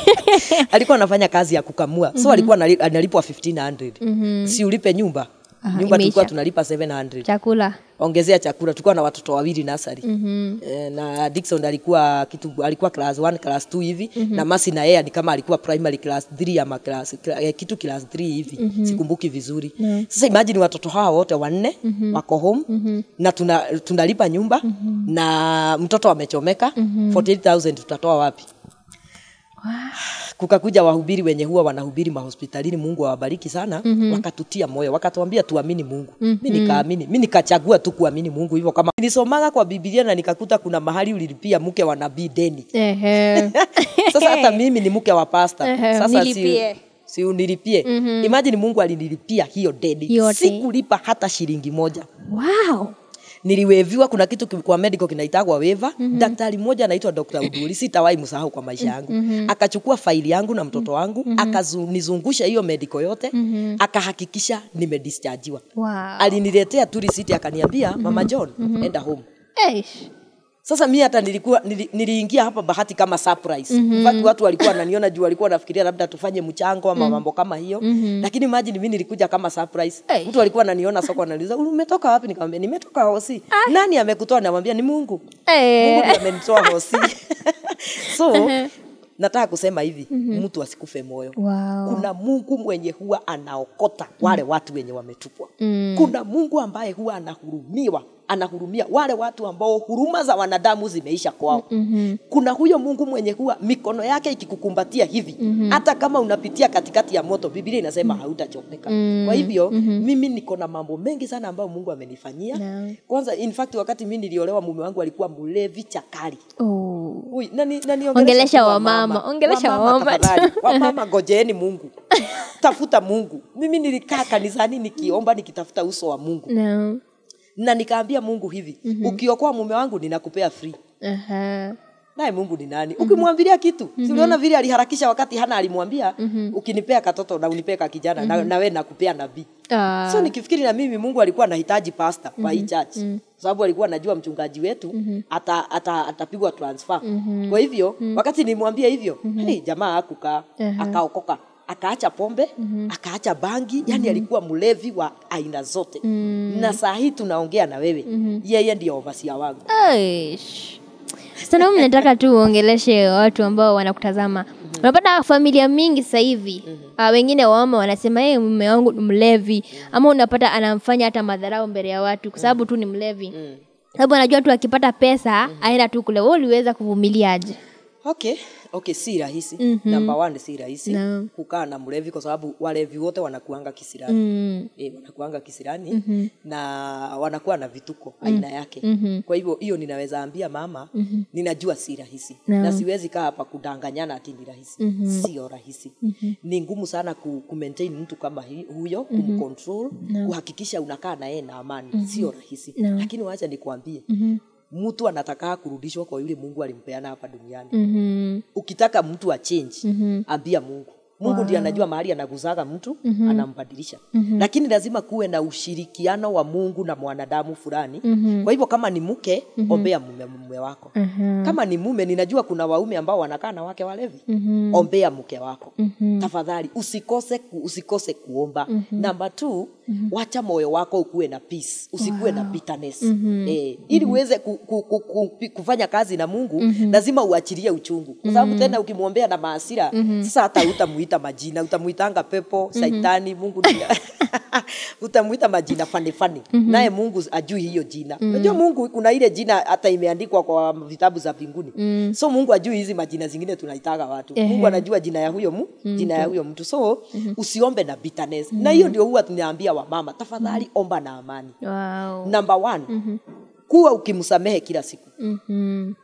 alikuwa anafanya kazi ya kukamua so mm-hmm. alikuwa analipwa 1500 mm-hmm. si ulipe nyumba Aha, nyumba tulikuwa tunalipa 700 chakula ongezea chakula tulikuwa na watoto wawili nasari mm -hmm. e, eh, na Dickson alikuwa kitu alikuwa class 1 class 2 hivi mm -hmm. na Masi na yeye ni kama alikuwa primary class 3 ama class kla, eh, kitu class 3 hivi mm -hmm. sikumbuki vizuri mm -hmm. sasa imagine watoto hawa wote wanne mm -hmm. wako home mm -hmm. na tuna, tunalipa nyumba mm -hmm. na mtoto amechomeka mm -hmm. 48000 tutatoa wapi kukakuja wahubiri wenye huwa wanahubiri mahospitalini mungu awabariki sana mm-hmm. wakatutia moyo wakatuambia tuamini mungu mm-hmm. mi nikaamini mi nikachagua tu kuamini mungu hivyo kama nilisomaga kwa bibilia na nikakuta kuna mahali ulilipia mke wa nabii deni (laughs) sasa hata (laughs) mimi ni mke wa pasta sasa si, si unilipie mm-hmm. imagine mungu alinilipia hiyo deni sikulipa hata shilingi moja wow niliweviwa, kuna kitu kwa medical kinaitagwa weva mm -hmm. Daktari mmoja anaitwa Dr. Mhm. Uduri, sitawahi msahau kwa maisha mhm. yangu. mm -hmm. Akachukua faili yangu na mtoto mhm. wangu mm -hmm. akanizungusha hiyo medical yote mm -hmm. akahakikisha nimedischargiwa. wow. Aliniletea tu receipt akaniambia, mm -hmm. mama John, mm -hmm. enda home. Eish. Sasa mimi hata nilikuwa nili, niliingia hapa bahati kama surprise. Mm -hmm. Watu watu walikuwa wananiona juu walikuwa wanafikiria labda tufanye mchango ama mm -hmm. mambo kama hiyo. Mm -hmm. Lakini imagine mimi nilikuja kama surprise. Hey. Mtu alikuwa ananiona soko ananiuliza, "Umetoka wapi?" Nikamwambia, "Nimetoka Hosi." Ah. Nani amekutoa? Namwambia, "Ni Mungu." Hey. Mungu ndiye amenitoa Hosi. (laughs) so uh -huh. Nataka kusema hivi mm-hmm. mtu asikufe moyo. Wow. Kuna Mungu mwenye huwa anaokota wale mm. watu wenye wametupwa. Mm. Kuna Mungu ambaye huwa anahurumiwa anahurumia wale watu ambao huruma za wanadamu zimeisha kwao. Mm-hmm. Kuna huyo Mungu mwenye kuwa mikono yake ikikukumbatia hivi mm-hmm. hata kama unapitia katikati ya moto, Biblia inasema mm-hmm. hautachomeka. Mm-hmm. Kwa hivyo mm-hmm. mimi niko na mambo mengi sana ambayo Mungu amenifanyia no. Kwanza in fact, wakati mimi niliolewa mume wangu alikuwa mlevi chakali. Oh. Ui, nani, nani ongelesha wa mama. ongelesha wa mama. (laughs) Wa mama gojeeni Mungu tafuta Mungu. Mimi nilikaa kanisani nikiomba nikitafuta uso wa Mungu no na nikaambia mungu hivi mm-hmm. ukiokoa mume wangu ninakupea free uh-huh naye mungu ni nani mm-hmm. ukimwambilia kitu mm-hmm. siuliona vile aliharakisha wakati hana alimwambia mm-hmm. ukinipea katoto na unipea ka kijana mm-hmm. nawe nakupea nabii ah. so nikifikiri na mimi mungu alikuwa anahitaji pasta mm-hmm. kwa hii mhm. church mm-hmm. sababu alikuwa anajua mchungaji wetu mm-hmm. ata, ata, atapigwa transfer mm-hmm. kwa hivyo mm-hmm. wakati nimwambia hivyo mm-hmm. hey, jamaa akukaa uh-huh. akaokoka akaacha pombe mm-hmm. akaacha bangi yani mm-hmm. alikuwa mlevi wa aina zote mm-hmm. na saa hii tunaongea na wewe mm-hmm. yeye ndiyo wasia wangu Aish. sana nataka tu uongeleshe watu ambao wanakutazama mm-hmm. unapata familia mingi sasa hivi mm-hmm. wengine wama wanasema hey, eh, mume wangu ni mlevi mm-hmm. ama unapata anamfanya hata madharau mbele ya watu kwa sababu mhm. tu ni mlevi mm-hmm. sababu anajua tu akipata pesa mm-hmm. aenda tu kule we uliweza kuvumiliaje okay okay si rahisi mm-hmm. namba one si rahisi no. kukaa na mlevi kwa sababu walevi wote wanakuanga kisirani mm. e, wanakuanga kisirani mm-hmm. na wanakuwa na vituko mm. aina yake mm-hmm. kwa hivyo hiyo ninaweza ambia mama mm-hmm. ninajua si rahisi no. na siwezi kaa hapa kudanganyana ati ni rahisi mm-hmm. sio rahisi mm-hmm. ni ngumu sana ku, ku mtu kama huyo mhm. kumcontrol no. kuhakikisha unakaa naye na amani mm-hmm. sio rahisi no. lakini wacha nikuambie mm-hmm mtu anataka kurudishwa kwa yule Mungu alimpeana hapa duniani. Mm-hmm. Ukitaka mtu achange, mm-hmm. ambia Mungu. Mungu wow. anajua mahali anaguzaga mtu mm-hmm. anambadilisha mm-hmm. lakini lazima kuwe na ushirikiano wa Mungu na mwanadamu fulani mm-hmm. kwa hivyo kama ni mke mm-hmm. ombea mume, mume wako mm-hmm. kama ni mume ninajua kuna waume ambao wanakaa na wake walevi mm-hmm. ombea mke wako mm-hmm. tafadhali usikose ku, usikose kuomba mm-hmm. namba two mm-hmm. wacha moyo wako ukuwe na peace usikuwe wow. na bitterness mm-hmm. eh, ili mhm. uweze ku, ku, ku, ku, kufanya kazi na mungu mm-hmm. lazima uachilie uchungu kwa sababu mm-hmm. tena ukimwombea na maasira mm-hmm. sasa hata utamuita majina utamuitanga pepo mm-hmm. saitani mungu (laughs) utamuita majina fanifani mm-hmm. naye mungu ajui hiyo jina mm-hmm. najua mungu kuna ile jina hata imeandikwa kwa vitabu za vinguni mm-hmm. so mungu ajui hizi majina zingine tunaitaga watu Ehe. mungu anajua jina ya huyo mu, mm-hmm. jina ya mhm. huyo mtu so mm-hmm. usiombe na bitanes mm-hmm. na mhm. hiyo ndio huwa tunaambia mama tafadhali mm omba na amani wow. namba one mm-hmm. kuwa ukimsamehe kila siku mm-hmm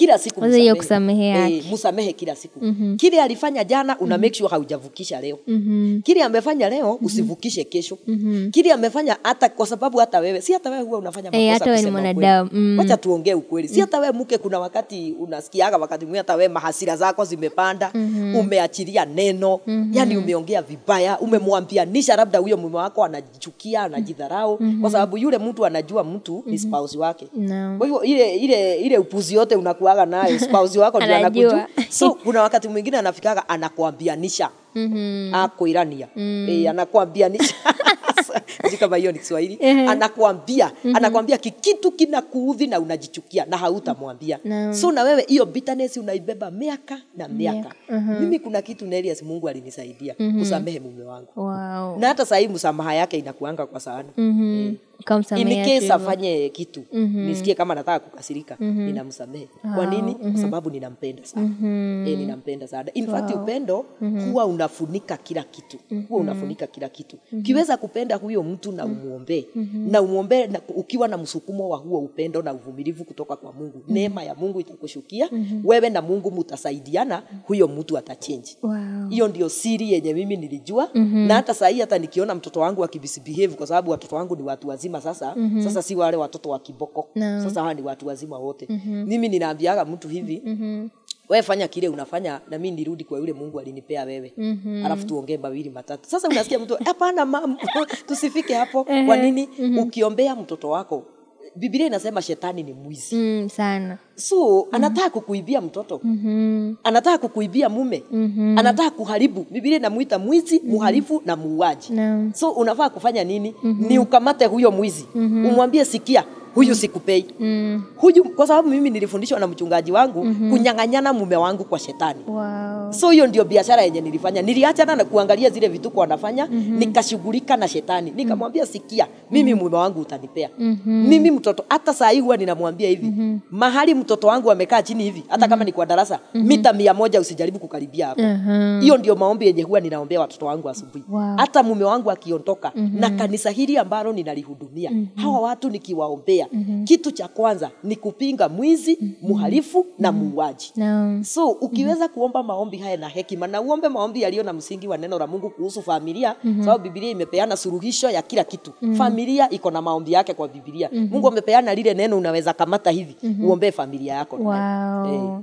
kila siku msamehe. Kusamehe e, eh, msamehe kila siku mm-hmm. kile alifanya jana una mm-hmm. make sure haujavukisha leo mm-hmm. kile amefanya leo mm-hmm. usivukishe kesho mm-hmm. kile amefanya hata kwa sababu hata wewe si hata wewe huwa unafanya eh, makosa e, hata wewe ni mwanadamu mm. wacha tuongee ukweli si mm. hata wewe mke kuna wakati unasikiaga wakati mwingine hata wewe mahasira zako zimepanda mm-hmm. umeachilia neno mm-hmm. yani umeongea vibaya umemwambia nisha labda huyo mume wako anajichukia mm. anajidharau mm-hmm. kwa mhm. sababu yule mtu anajua mtu mm-hmm. ni mhm. spouse wake no. kwa hivyo ile ile ile upuzi yote unakuwa unakuaga naye spouse (laughs) wako ndio anakujua so (laughs) kuna wakati mwingine anafikaga anakuambianisha mhm. mm Akuirania. akwirania mm. e, anakuambianisha (laughs) kama hiyo ni Kiswahili uh-huh. anakuambia mm-hmm. anakuambia kikitu kinakuudhi na unajichukia na hautamwambia no. so na wewe hiyo bitterness unaibeba miaka na miaka uh-huh. mimi kuna kitu Nelias Mungu alinisaidia mm-hmm. kusamehe mume wangu wow. na hata sasa hivi msamaha yake inakuanga kwa sana mm-hmm. eh inikesi afanye kitu mm-hmm. nisikie kama nataka kukasirika mm-hmm. ninamsamehe ah, kwa nini mm-hmm. kwa mhm. sababu ninampenda sana mm-hmm. e, ninampenda sana in wow. upendo mm-hmm. huwa unafunika kila kitu mm-hmm. huwa mhm. unafunika kila kitu mm-hmm. ukiweza kupenda huyo mtu na mm. umwombee mm-hmm. na umwombee ukiwa na msukumo wa huo upendo na uvumilivu kutoka kwa mungu mm-hmm. neema ya mungu itakushukia mm-hmm. wewe na mungu mutasaidiana mm. huyo mtu atachenji hiyo wow. ndio siri yenye mimi nilijua mm-hmm. na hata sahii hata nikiona mtoto wangu akibisbehave kwa sababu watoto wangu ni watu wazima wazima sasa mm-hmm. sasa si wale watoto wa kiboko no. sasa hawa ni watu wazima wote mm-hmm. mimi ninaambiaga mtu hivi mm-hmm wewe fanya kile unafanya na mimi nirudi kwa yule Mungu alinipea wewe. Mm-hmm. Alafu tuongee mawili matatu. Sasa unasikia mtu hapana, mam, (laughs) tusifike hapo. Kwa nini? Mm-hmm. Ukiombea mtoto wako bibilia inasema shetani ni mwizi mm, sana so mm-hmm. anataka kukuibia mtoto mm-hmm. anataka kukuibia mume mm-hmm. anataka kuharibu bibilia inamwita mwizi mm-hmm. muharifu na muuaji no. so unafaa kufanya nini mm-hmm. ni ukamate huyo mwizi mm-hmm. umwambie sikia huyu mm. sikupei mm. huyu kwa sababu mimi nilifundishwa na mchungaji wangu mm-hmm. kunyang'anyana mume wangu kwa shetani wow. so hiyo ndio biashara yenye nilifanya niliachana na kuangalia zile vituko wanafanya mm-hmm. nikashughulika na shetani nikamwambia sikia mhm. mimi mume wangu utanipea mm-hmm. mimi mtoto hata saa hii huwa ninamwambia hivi mm-hmm. mahali mtoto wangu amekaa chini hivi hata mm-hmm. kama ni kwa darasa mm-hmm. mita mia moja usijaribu kukaribia hapo mm-hmm. hiyo ndio maombi yenye huwa ninaombea watoto wangu asubuhi wow. hata mume wangu akiondoka mm-hmm. na mhm. kanisa hili ambalo ninalihudumia mm-hmm. hawa watu nikiwaombea kutetea mm-hmm. kitu cha kwanza ni kupinga mwizi mm-hmm. na mhm. muuaji no. so ukiweza mm-hmm. kuomba maombi haya na hekima na uombe maombi yaliyo na msingi wa neno la mungu kuhusu familia mm-hmm. sababu bibilia imepeana suruhisho ya kila kitu mm-hmm. familia iko na maombi yake kwa bibilia mm-hmm. mungu amepeana lile neno unaweza kamata hivi mm-hmm. uombee familia yako wow. hey.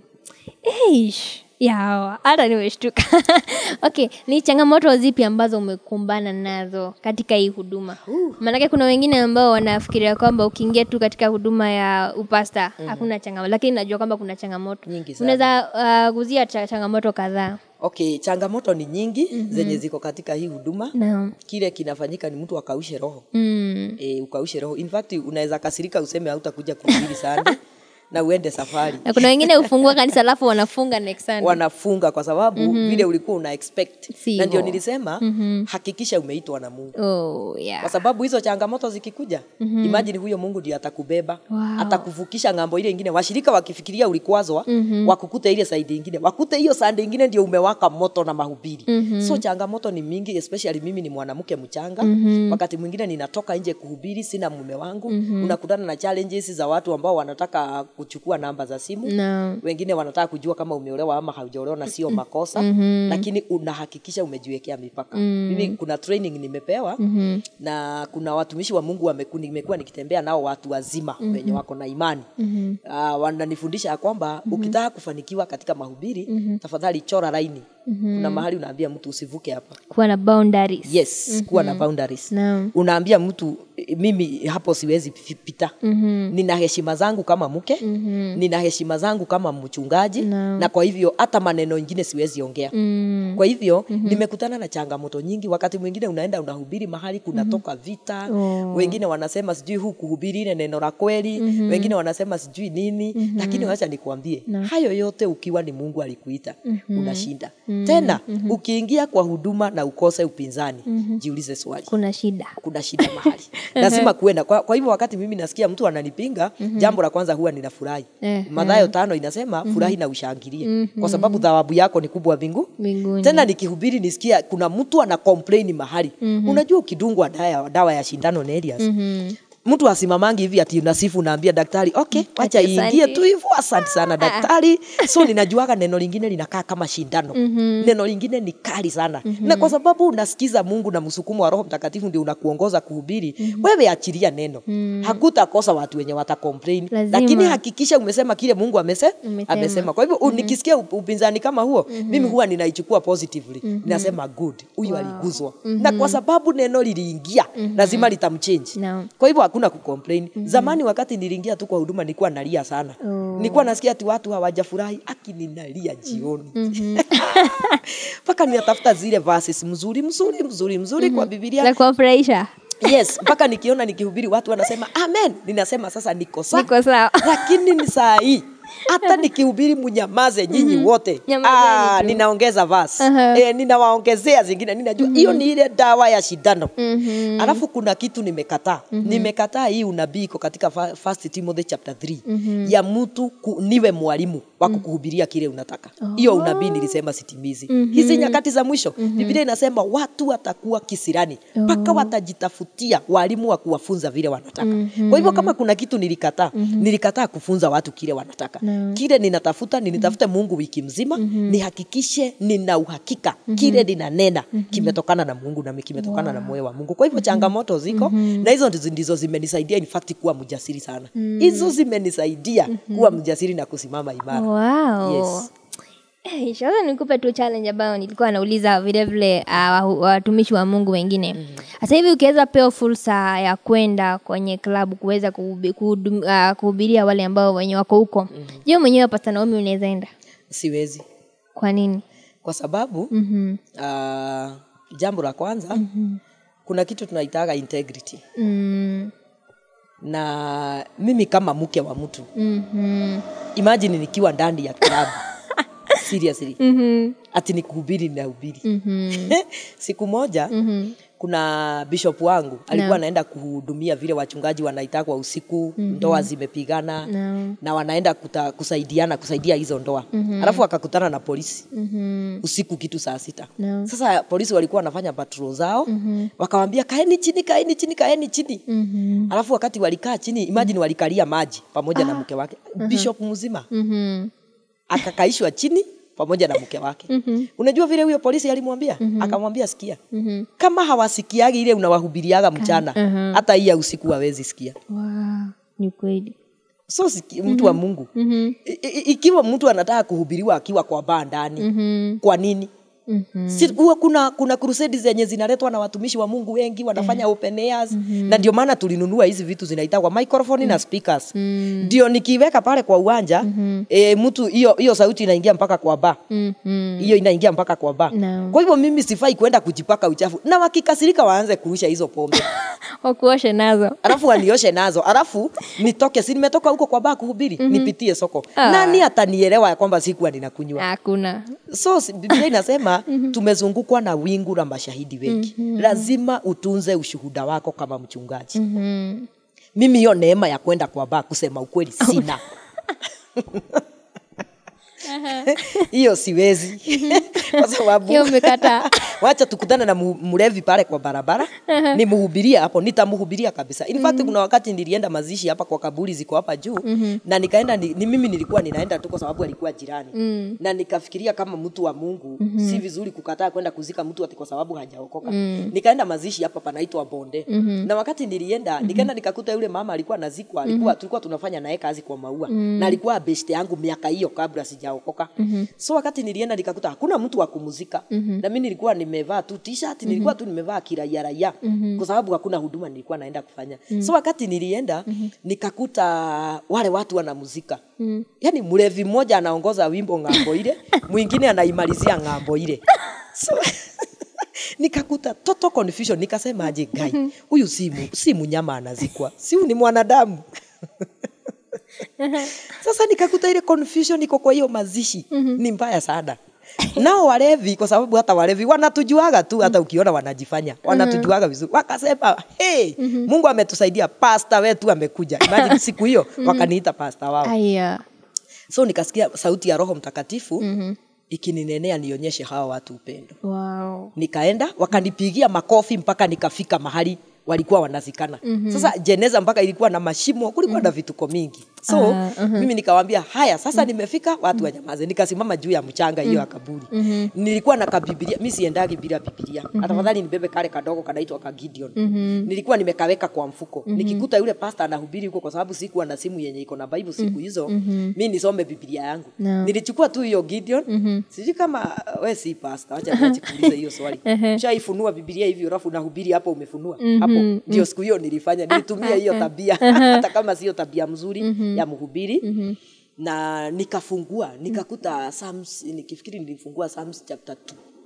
Eh. Hey ya hata nimeshtuka (laughs) okay ni changamoto zipi ambazo umekumbana nazo katika hii huduma maanake kuna wengine ambao wanafikiria kwamba ukiingia tu katika huduma ya upasta mm-hmm. hakuna changamoto lakini najua kwamba kuna changamoto unaweza uh, guzia cha, changamoto kadhaa okay changamoto ni nyingi mm-hmm. zenye ziko katika hii huduma no. kile kinafanyika ni mtu akaushe roho mm. e, ukaushe roho in fact unaweza kasirika useme hautakuja kuhubiri sana (laughs) na uende safari na kuna wengine hufungua kanisa alafu wanafunga next Sunday. wanafunga kwa sababu mm-hmm. vile ulikuwa una expect Sivo. na ndio nilisema mm-hmm. hakikisha umeitwa na mungu oh, yeah. kwa sababu hizo changamoto zikikuja mm-hmm. imajini huyo mungu ndio atakubeba wow. atakuvukisha ng'ambo ile ingine washirika wakifikiria ulikuwazwa mm-hmm. wakukute ile saidi ingine wakute hiyo sande ingine ndio umewaka moto na mahubiri mm-hmm. so changamoto ni mingi especially mimi ni mwanamke mchanga mm-hmm. wakati mwingine ninatoka nje kuhubiri sina mume wangu mm-hmm. unakutana na challenges za watu ambao wanataka kuchukua namba za simu no. wengine wanataka kujua kama umeolewa ama haujaolewa na sio makosa mm-hmm. lakini unahakikisha umejiwekea mipaka mm-hmm. mimi kuna training nimepewa mm-hmm. na kuna watumishi wa mungu wameku, nimekuwa nikitembea nao watu wazima mm-hmm. wenye wako na imani mm-hmm. uh, wananifundisha ya kwamba mm-hmm. ukitaka kufanikiwa katika mahubiri mm-hmm. tafadhali chora laini mm-hmm. kuna mahali unaambia mtu usivuke hapa kuwa na boundaries yes mm-hmm. kuwa na mm-hmm. boundaries no. unaambia mtu mimi hapo siwezi pita mm-hmm. nina heshima zangu kama mke mm-hmm. nina heshima zangu kama mchungaji no. na kwa hivyo hata maneno ingine siwezi ongea mm-hmm. kwa hivyo mm-hmm. nimekutana na changamoto nyingi wakati mwingine unaenda unahubiri mahali kunatoka mm-hmm. vita oh. wengine wanasema sijui huu kuhubiri ile neno la kweli mm-hmm. wengine wanasema sijui nini mm-hmm. lakini wacha nikuambie no. hayo yote ukiwa ni mungu alikuita mm-hmm. unashinda mm-hmm. tena mm-hmm. ukiingia kwa huduma na ukose upinzani mm-hmm. jiulize swali kuna shida kuna shida mahali (laughs) lazima kuenda kwa, kwa hivyo wakati mimi nasikia mtu ananipinga mm-hmm. jambo la kwanza huwa ninafurahi mm madhayo Mathayo tano inasema mm-hmm. furahi na ushangilie mm-hmm. kwa sababu thawabu yako ni kubwa mbingu tena nikihubiri nisikia kuna mtu ana mahali mm-hmm. unajua ukidungwa dawa, ya shindano nelias mm-hmm mtu asimamangi hivi ati nasifu naambia daktari okay, wacha mm, iingie tu hivyo. Asante sana ah, ah. daktari. (laughs) So ninajuaga neno lingine linakaa kama shindano mm -hmm. neno lingine ni kali sana mm -hmm. na mhm. kwa sababu unasikiza Mungu na msukumo wa Roho Mtakatifu ndio unakuongoza kuhubiri mm -hmm. wewe achilia neno mm -hmm. hakutakosa watu wenye wata complain, Lazima. lakini hakikisha umesema kile Mungu amese, amesema. Kwa hivyo mm -hmm. nikisikia upinzani kama huo mm -hmm. mimi huwa ninaichukua positively mm -hmm. ninasema good, huyu wow. aliguzwa mm -hmm. na kwa sababu neno liliingia mm -hmm. lazima litamchange no. kwa hivyo hakuna kucomplain. Mm. Zamani wakati niliingia tu kwa huduma nilikuwa nalia sana. Mm. Nilikuwa nasikia ati watu hawajafurahi, akini nalia mm-hmm. jioni. Mm-hmm. (laughs) Mpaka mm -hmm. niatafuta zile verses mzuri mzuri mzuri mzuri mm -hmm. kwa mm-hmm. Biblia. La kuwafurahisha yes mpaka nikiona nikihubiri watu wanasema amen ninasema sasa niko sawa lakini ni saa hii (laughs) hata nikihubiri mnyamaze mhm. nyinyi mm -hmm. wote ah, ninaongeza vas uh -huh. eh, ninawaongezea zingine ninajua hiyo mm -hmm. ni ile dawa ya shidano mm -hmm. alafu kuna kitu nimekataa mm -hmm. nimekataa hii unabii iko katika first Timothy chapter 3 mm -hmm. ya mtu niwe mwalimu wako mm. kuhubiria kile unataka oh. hiyo oh. unabii nilisema sitimizi mm-hmm. hizi nyakati za mwisho mm-hmm. biblia inasema watu watakuwa kisirani oh. mpaka oh. watajitafutia walimu wa kuwafunza vile wanataka mm-hmm. kwa hivyo kama kuna kitu nilikataa mm-hmm. nilikataa kufunza watu kile wanataka no. kile ninatafuta ninitafute mm-hmm. mungu wiki mzima mm-hmm. nihakikishe nina uhakika mm-hmm. kile ninanena mm-hmm. kimetokana na mungu na kimetokana wow. na moyo wa mungu kwa hivyo mm-hmm. changamoto ziko mm-hmm. na hizo ndizo zimenisaidia in fact kuwa mjasiri sana mm. hizo mm-hmm. zimenisaidia mm-hmm. kuwa mjasiri na kusimama imara wow wow. yes shaza nikupe tu challenge ambayo nilikuwa nauliza vilevile uh, ah, watumishi wa mungu wengine mhm. sasa mm. hivi ukiweza pewa fursa ya kwenda kwenye klabu kuweza ah, kuhubiria uh, wale ambao wenye wako huko mm. mwenyewe pasta unawezaenda unaweza siwezi kwa nini kwa sababu mm-hmm. uh, jambo la kwanza mm-hmm. kuna kitu tunaitaga integrity mm na mimi kama mke wa mtu mm-hmm. imagine nikiwa ndani ya klabu (laughs) seriously mm-hmm. ati nikuhubiri nahubiri mm-hmm. (laughs) siku moja mm-hmm kuna bishop wangu alikuwa no. anaenda kuhudumia vile wachungaji wanaitakwa usiku mm-hmm. ndoa zimepigana no. na wanaenda kuta, kusaidiana kusaidia hizo ndoa mm-hmm. alafu akakutana na polisi mm-hmm. usiku kitu saa sita no. sasa polisi walikuwa wanafanya patrol zao mm-hmm. wakawambia kaeni chini kaeni chini kaeni chini mm-hmm. alafu wakati walikaa chini imajini mm-hmm. walikalia maji pamoja ah. na mke wake mm-hmm. bishop mzima mm-hmm. akakaishwa chini pamoja na mke wake mm-hmm. unajua vile huyo polisi alimwambia mm-hmm. akamwambia sikia mm-hmm. kama hawasikiagi ile unawahubiriaga mchana uh-huh. hata hii usiku hawezi sikia wow. ni kweli so siki, mtu mm-hmm. wa mungu mm-hmm. I, ikiwa mtu anataka kuhubiriwa akiwa kwa baa ndani mm-hmm. kwa nini mm-hmm. si, kuna kuna crusades zenye zinaletwa na watumishi wa mungu wengi wanafanya mm-hmm. open airs mm-hmm. na ndio maana tulinunua hizi vitu zinaitagwa microphone mm-hmm. na mm. speakers mm. ndio mm-hmm. nikiweka pale kwa uwanja mm-hmm. e, mtu hiyo hiyo sauti inaingia mpaka kwa ba mm-hmm. hiyo mm-hmm. inaingia mpaka kwa ba no. kwa hivyo mimi sifai kwenda kujipaka uchafu na wakikasirika waanze kuusha hizo pombe (laughs) wakuoshe nazo alafu wanioshe nazo alafu nitoke si nimetoka huko kwa baa kuhubiri mm-hmm. nipitie soko ah. nani atanielewa ya kwamba sikuwa ninakunywa hakuna so biblia inasema mm-hmm. tumezungukwa na wingu la mashahidi wengi mm-hmm. lazima utunze ushuhuda wako kama mchungaji mm-hmm. mimi hiyo neema ya kwenda kwa baa kusema ukweli sina (laughs) (laughs) hiyo siwezi (laughs) kwa sababu (laughs) Wacha tukutane na mlevi pale kwa barabara, uh-huh. nimhubiria hapo, nitamhubiria kabisa. In fact, mm-hmm. kuna wakati nilienda mazishi hapa kwa kaburi ziko hapa juu mm-hmm. na nikaenda ni, mimi nilikuwa ninaenda tu kwa sababu alikuwa jirani mm. na nikafikiria kama mtu wa Mungu mm-hmm. si vizuri kukataa kwenda kuzika mtu ati kwa sababu hajaokoka mm. nikaenda mazishi hapa panaitwa Bonde na wakati nilienda nikaenda nikakuta yule mama alikuwa nazikwa alikuwa tulikuwa tunafanya naye kazi kwa maua mm. na alikuwa best yangu miaka hiyo kabla sija nikaokoka mm -hmm. So wakati nilienda nikakuta hakuna mtu wa kumuzika mm -hmm. Na mimi nilikuwa nimevaa tu t-shirt, mm-hmm. nilikuwa tu nimevaa kiraia raia mm -hmm. kwa sababu hakuna huduma nilikuwa naenda kufanya. mm -hmm. So wakati nilienda mm -hmm. nikakuta wale watu wanamzika. mm -hmm. Yani mrevi mmoja anaongoza wimbo ng'ambo ile, (laughs) mwingine anaimalizia ng'ambo ile (laughs) so (laughs) nikakuta total confusion, nikasema aje, gai mm-hmm. huyu si, si mnyama anazikwa, siu ni mwanadamu (laughs) sasa nikakuta ile confusion iko kwa hiyo mazishi mm-hmm. ni mbaya sana nao walevi kwa sababu hata walevi wanatujuaga tu hata mhm. ukiona wanajifanya mhm. wanatujuaga vizuri wakasema hey, mm-hmm. mungu ametusaidia pasta wetu amekuja imagine (laughs) siku hiyo mm-hmm. wakaniita pasta wao Aya. so nikasikia sauti ya roho mtakatifu mm-hmm ikininenea nionyeshe hawa watu upendo wow. nikaenda wakanipigia makofi mpaka nikafika mahali walikuwa wanazikana mm -hmm. sasa jeneza mpaka ilikuwa na mashimo kulikuwa mm -hmm. na mhm. vituko mingi so uh, uh-huh. mimi mhm. nikawambia haya sasa uh-huh. nimefika watu wanyamaze mm. nikasimama juu ya mchanga hiyo uh-huh. akaburi mm. uh-huh. Mm-hmm. nilikuwa na kabibilia mi siendagi bila bibilia mm-hmm. atafadhali nibebe kale kadogo kanaitwa kagideon uh-huh. Mm-hmm. nilikuwa nimekaweka kwa mfuko uh-huh. nikikuta yule pasta anahubiri huko kwa sababu sikuwa na simu yenye iko na bible siku hizo uh-huh. mi nisome bibilia yangu no. nilichukua tu hiyo gideon uh-huh. sijui kama uh, we si pasta wacha nichikuulize (laughs) hiyo swali shaifunua bibilia hivi urafu nahubiri hapo umefunua hapo uh-huh. ndio siku hiyo nilifanya ah, nilitumia ah, hiyo eh. tabia (laughs) hata kama siyo tabia mzuri uh-huh. Mm-hmm. ya mhubiri mm-hmm na nikafungua nikakuta Psalms, nikifikiri nilifungua Psalms chapter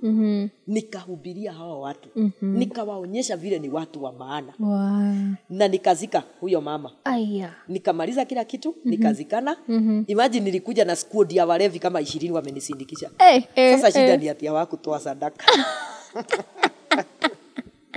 2 mm-hmm. nikahubiria hawa watu mm-hmm. nikawaonyesha vile ni watu wa maana wow. na nikazika huyo mama Aya. nikamaliza kila kitu mm-hmm. nikazikana mm-hmm. imagine nilikuja na squad ya walevi kama ishirini wamenisindikisha hey, eh, eh, hey, sasa shida hey. Eh. ni ati hawakutoa sadaka (laughs)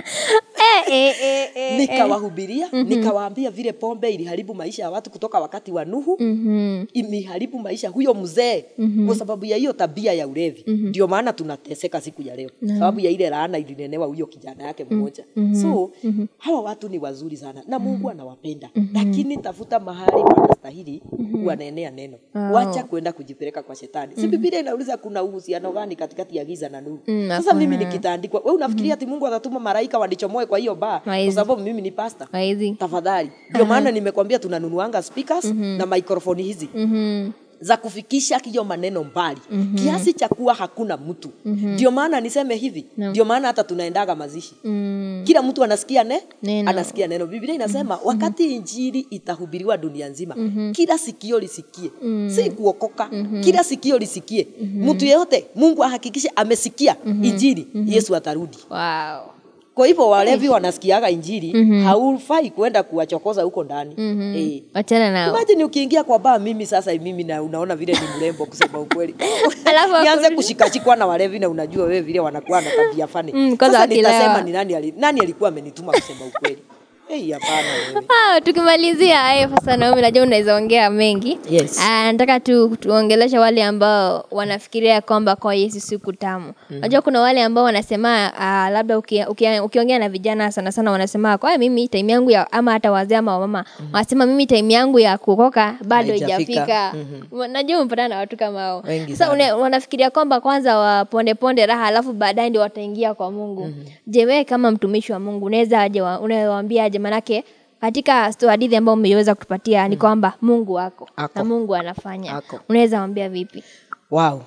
(laughs) Eh, eh, eh, eh, eh, nikawahubiria mm -hmm. nikawaambia vile pombe iliharibu maisha ya watu kutoka wakati wa Nuhu mm -hmm. imeharibu maisha huyo mzee mm -hmm. kwa sababu ya hiyo tabia ya ulevi mhm. ndio mm -hmm. maana tunateseka siku ya leo mm -hmm. sababu ya ile laana ilinenewa huyo kijana yake mm. mmoja mm -hmm. so mm -hmm. hawa watu ni wazuri sana na Mungu mm. anawapenda mm -hmm. lakini tafuta mahali panastahili mm -hmm. wanaenea neno oh. wacha kwenda kujipeleka kwa shetani mm -hmm. si mhm. Biblia inauliza kuna uhusiano gani katikati ya giza na nuhu mm -hmm. sasa mimi nikitaandikwa wewe unafikiria mm-hmm. ati Mungu atatuma maraika nataka wadichomoe kwa hiyo ba kwa sababu mimi ni pasta Maizi. tafadhali ndio uh-huh. maana nimekwambia tunanunuanga speakers mm-hmm. na microphone hizi mm-hmm za kufikisha hiyo maneno mbali mm-hmm. kiasi cha kuwa hakuna mtu mhm. ndio mm-hmm. maana niseme hivi ndio no. maana hata tunaendaga mazishi mm. hmm kila mtu anasikia ne neno. anasikia neno biblia inasema mm-hmm. wakati injili itahubiriwa dunia nzima mm-hmm. kila sikio lisikie mm-hmm. si kuokoka mm-hmm. kila sikio lisikie mtu mm-hmm. mtu yeyote mungu ahakikishe amesikia mm-hmm. injili mm-hmm. yesu atarudi wow kwa hivyo walevi eh. wanasikiaga injili mm-hmm. haufai kuenda kuwachokoza huko ndani mm-hmm. e. ukiingia kwa baa mimi sasa mimi na unaona vile ni mrembo kusema ukweli (laughs) nianze kushikashikwa na walevi na unajua wewe vile wanakuwa na tabia fani mm, sasa nitasema ni nani, nani alikuwa amenituma kusema ukweli Hey, ah, tukimalizia hayo eh, sasa, Naomi, najua unaweza ongea mengi yes. Ah, nataka tu, tuongelesha wale ambao wanafikiria kwamba kwa Yesu siku tamu Unajua mm-hmm. mm. kuna wale ambao wanasema ah, labda ukiongea uki, uki, na vijana sana sana wanasema kwa mimi time yangu ya ama hata wazee ama wamama mm. wanasema mimi time yangu ya kukoka bado haijafika. Mm-hmm. Najua umepatana na watu kama hao. Sasa wanafikiria kwamba kwanza waponde ponde raha alafu baadaye ndio wataingia kwa Mungu. Mm-hmm. Je, wewe kama mtumishi wa Mungu unaweza aje unawaambia aje manake katika hadithi ambayo umeweza kutupatia mm. ni kwamba mungu wako ako. na mungu anafanya unaweza mwambia vipi wow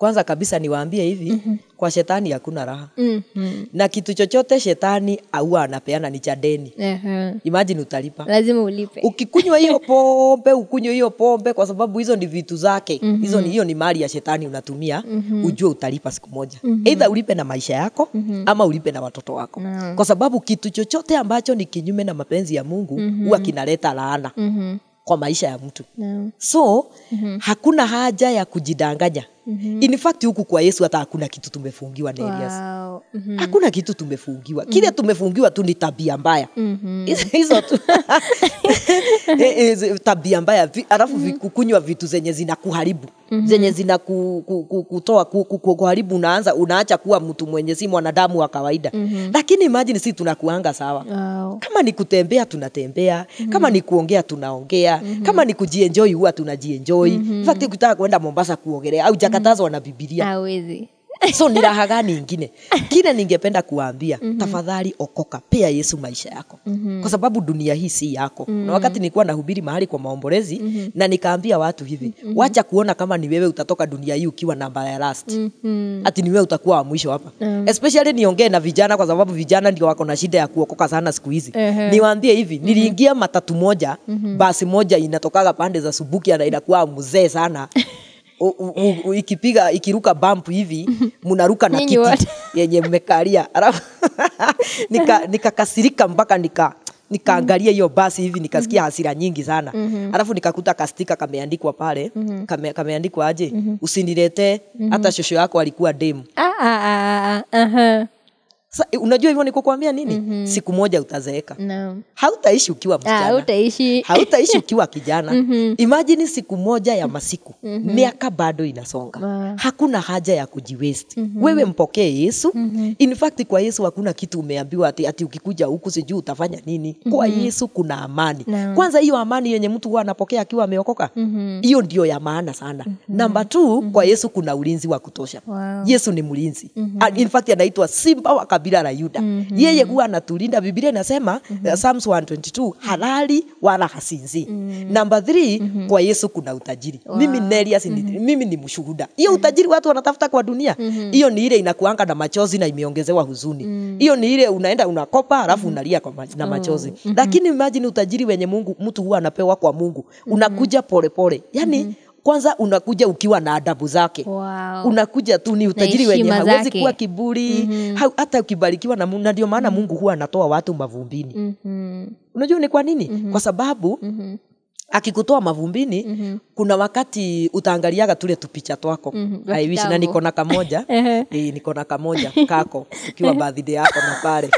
kwanza kabisa niwaambie hivi mm-hmm. kwa shetani hakuna raha mm-hmm. na kitu chochote shetani aua anapeana ni cha deni uh-huh. utalipa lazima ulipe ukikunywa hiyo (laughs) pombe ukunywe hiyo pombe kwa sababu hizo ni vitu zake mm-hmm. hizo ni hiyo ni mali ya shetani unatumia mm-hmm. ujue utalipa siku moja mm-hmm. eidha ulipe na maisha yako mm-hmm. ama ulipe na watoto wako mm-hmm. kwa sababu kitu chochote ambacho ni kinyume na mapenzi ya mungu mm-hmm. kinaleta laana mm-hmm. kwa maisha ya mtu no. so mm-hmm. hakuna haja ya kujidanganya mm-hmm. in fact huku kwa yesu hata hakuna kitu tumefungiwa na elias wow. mm-hmm. hakuna kitu tumefungiwa mm-hmm. kile mhm. tumefungiwa tu ni tabia mbaya mm-hmm. hizo tu (laughs) eh, eh, tabia mbaya alafu mm-hmm. kunywa vitu zenye zinakuharibu mm-hmm. zenye zina ku, ku, ku, kutoa ku, ku, kuharibu unaanza unaacha kuwa mtu mwenye si mwanadamu wa kawaida mm-hmm. lakini imajini si tunakuanga sawa wow. kama ni kutembea tunatembea mm-hmm. kama ni kuongea tunaongea mm-hmm. kama ni kujienjoi huwa tunajienjoi mm-hmm. fakti kutaka kwenda mombasa kuogerea au jakatazwa mm-hmm. na bibilia so ni rahaga ningine kile ningependa kuwaambia mm -hmm. tafadhali okoka pea yesu maisha yako mm -hmm. kwa sababu dunia hii si yako mm -hmm. na wakati nilikuwa nahubiri mahali kwa maombolezi mm -hmm. na nikaambia watu hivi mm -hmm. wacha kuona kama ni wewe utatoka dunia hii ukiwa namba ya last mm -hmm. ati ni wewe utakuwa wa mwisho hapa mm -hmm. especially niongee na vijana kwa sababu vijana ndio wako na shida ya kuokoka sana siku hizi uh -huh. niwaambie hivi mm -hmm. niliingia matatu moja mm -hmm. basi moja inatokaga pande za subuki na inakuwa mzee sana (laughs) ikipiga ikiruka bump hivi (laughs) mnaruka na kiti (laughs) yenye mmekalia alafu (laughs) nikakasirika nika mpaka nika nikaangalia hiyo basi hivi nikasikia mhm. hasira nyingi sana mm-hmm. alafu nikakuta kastika kameandikwa pale mm-hmm. kame, kameandikwa aje mm-hmm. usinilete mhm. hata shosho yako alikuwa demu ah, ah, ah, ah, uh-huh. Sa, eh, unajua hivyo nikukwambia nini mm-hmm. siku moja utazeeka no. hautaishi ukiwa ah, msichana hautaishi hautaishi (laughs) ukiwa kijana mm-hmm. imajini siku moja ya masiku mm-hmm. miaka bado inasonga wow. hakuna haja ya kujiwesti mm-hmm. wewe mpokee yesu mm-hmm. in fact kwa yesu hakuna kitu umeambiwa ati, ati ukikuja huku sijui utafanya nini mm-hmm. kwa yesu kuna amani no. kwanza hiyo amani yenye mtu huwa anapokea akiwa ameokoka mhm. hiyo mm-hmm. ndio ya maana sana mm-hmm. namba t mm-hmm. kwa mhm. yesu kuna ulinzi wa kutosha wow. yesu ni mlinzi mm-hmm. in fact anaitwa simba wa kabila la Yuda. Mm -hmm. Yeye huwa anatulinda. Biblia inasema mm -hmm. Uh, Psalms 122 halali wala hasinzi. Mm -hmm. Number 3 mm -hmm. kwa Yesu kuna utajiri. Wow. Mimi Nelias mm -hmm. mimi ni mshuhuda. Hiyo utajiri watu wanatafuta kwa dunia. Mhm. Hiyo mm -hmm. ni ile inakuanga na machozi na imeongezewa huzuni. Mhm. Hiyo mm -hmm. ni ile unaenda unakopa alafu mm -hmm. unalia kwa na oh. machozi. Mm -hmm. Lakini imagine utajiri wenye Mungu mtu huwa anapewa kwa Mungu. Mhm. Unakuja polepole. Pole. Yaani mm -hmm kwanza unakuja ukiwa na adabu zake wow. unakuja tu ni utajiri wenye hawezi kuwa kiburi mm-hmm. hata ukibarikiwa na, na ndio maana mm-hmm. mungu huwa anatoa watu mavumbini mm-hmm. unajua ni kwa nini mm-hmm. kwa sababu mm-hmm akikutoa mavumbini mm-hmm. kuna wakati utaangaliaga tule tupicha twako mm-hmm. aiwishi na niko na kamoja (laughs) e, niko na kamoja kako ukiwa (laughs) birthday yako na pale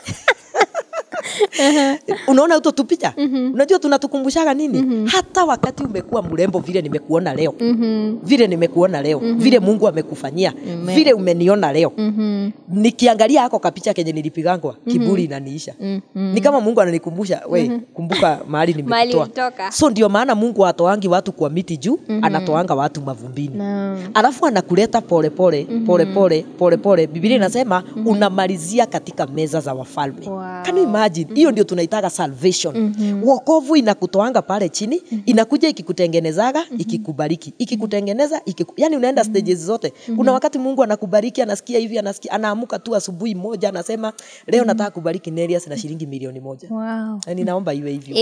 unaona utotupija mm-hmm. unajua tunatukumbushaga nini mm-hmm. hata wakati umekuwa mrembo vile nimekuona leo mm-hmm. vile nimekuona leo mm-hmm. vile mungu amekufanyia mm-hmm. vile umeniona leo mm-hmm. nikiangalia hako kapicha kenye nilipigangwa mm-hmm. kiburi inaniisha mm-hmm. ni kama mungu ananikumbusha we mm-hmm. kumbuka mahali nimekutoa so ndio maana mungu atoangi watu kwa miti juu mm-hmm. anatoanga watu mavumbini no. alafu anakuleta polepole polepole polepole pole, pole, mhm. bibilia mhm. inasema mm-hmm. unamalizia katika meza za wafalme wow. kanimaji hiyo mm -hmm. ndio tunaitaga salvation mm -hmm. wokovu inakutoanga pale chini mm -hmm. inakuja ikikutengenezaga mm -hmm. ikikubariki ikikutengeneza mm-hmm. ikiku... yani unaenda mm -hmm. stages zote mm -hmm. kuna wakati mungu anakubariki anasikia hivi anasikia anaamka tu asubuhi moja anasema leo mm -hmm. nataka kubariki Nerias na shilingi milioni moja wow. yani naomba iwe hivyo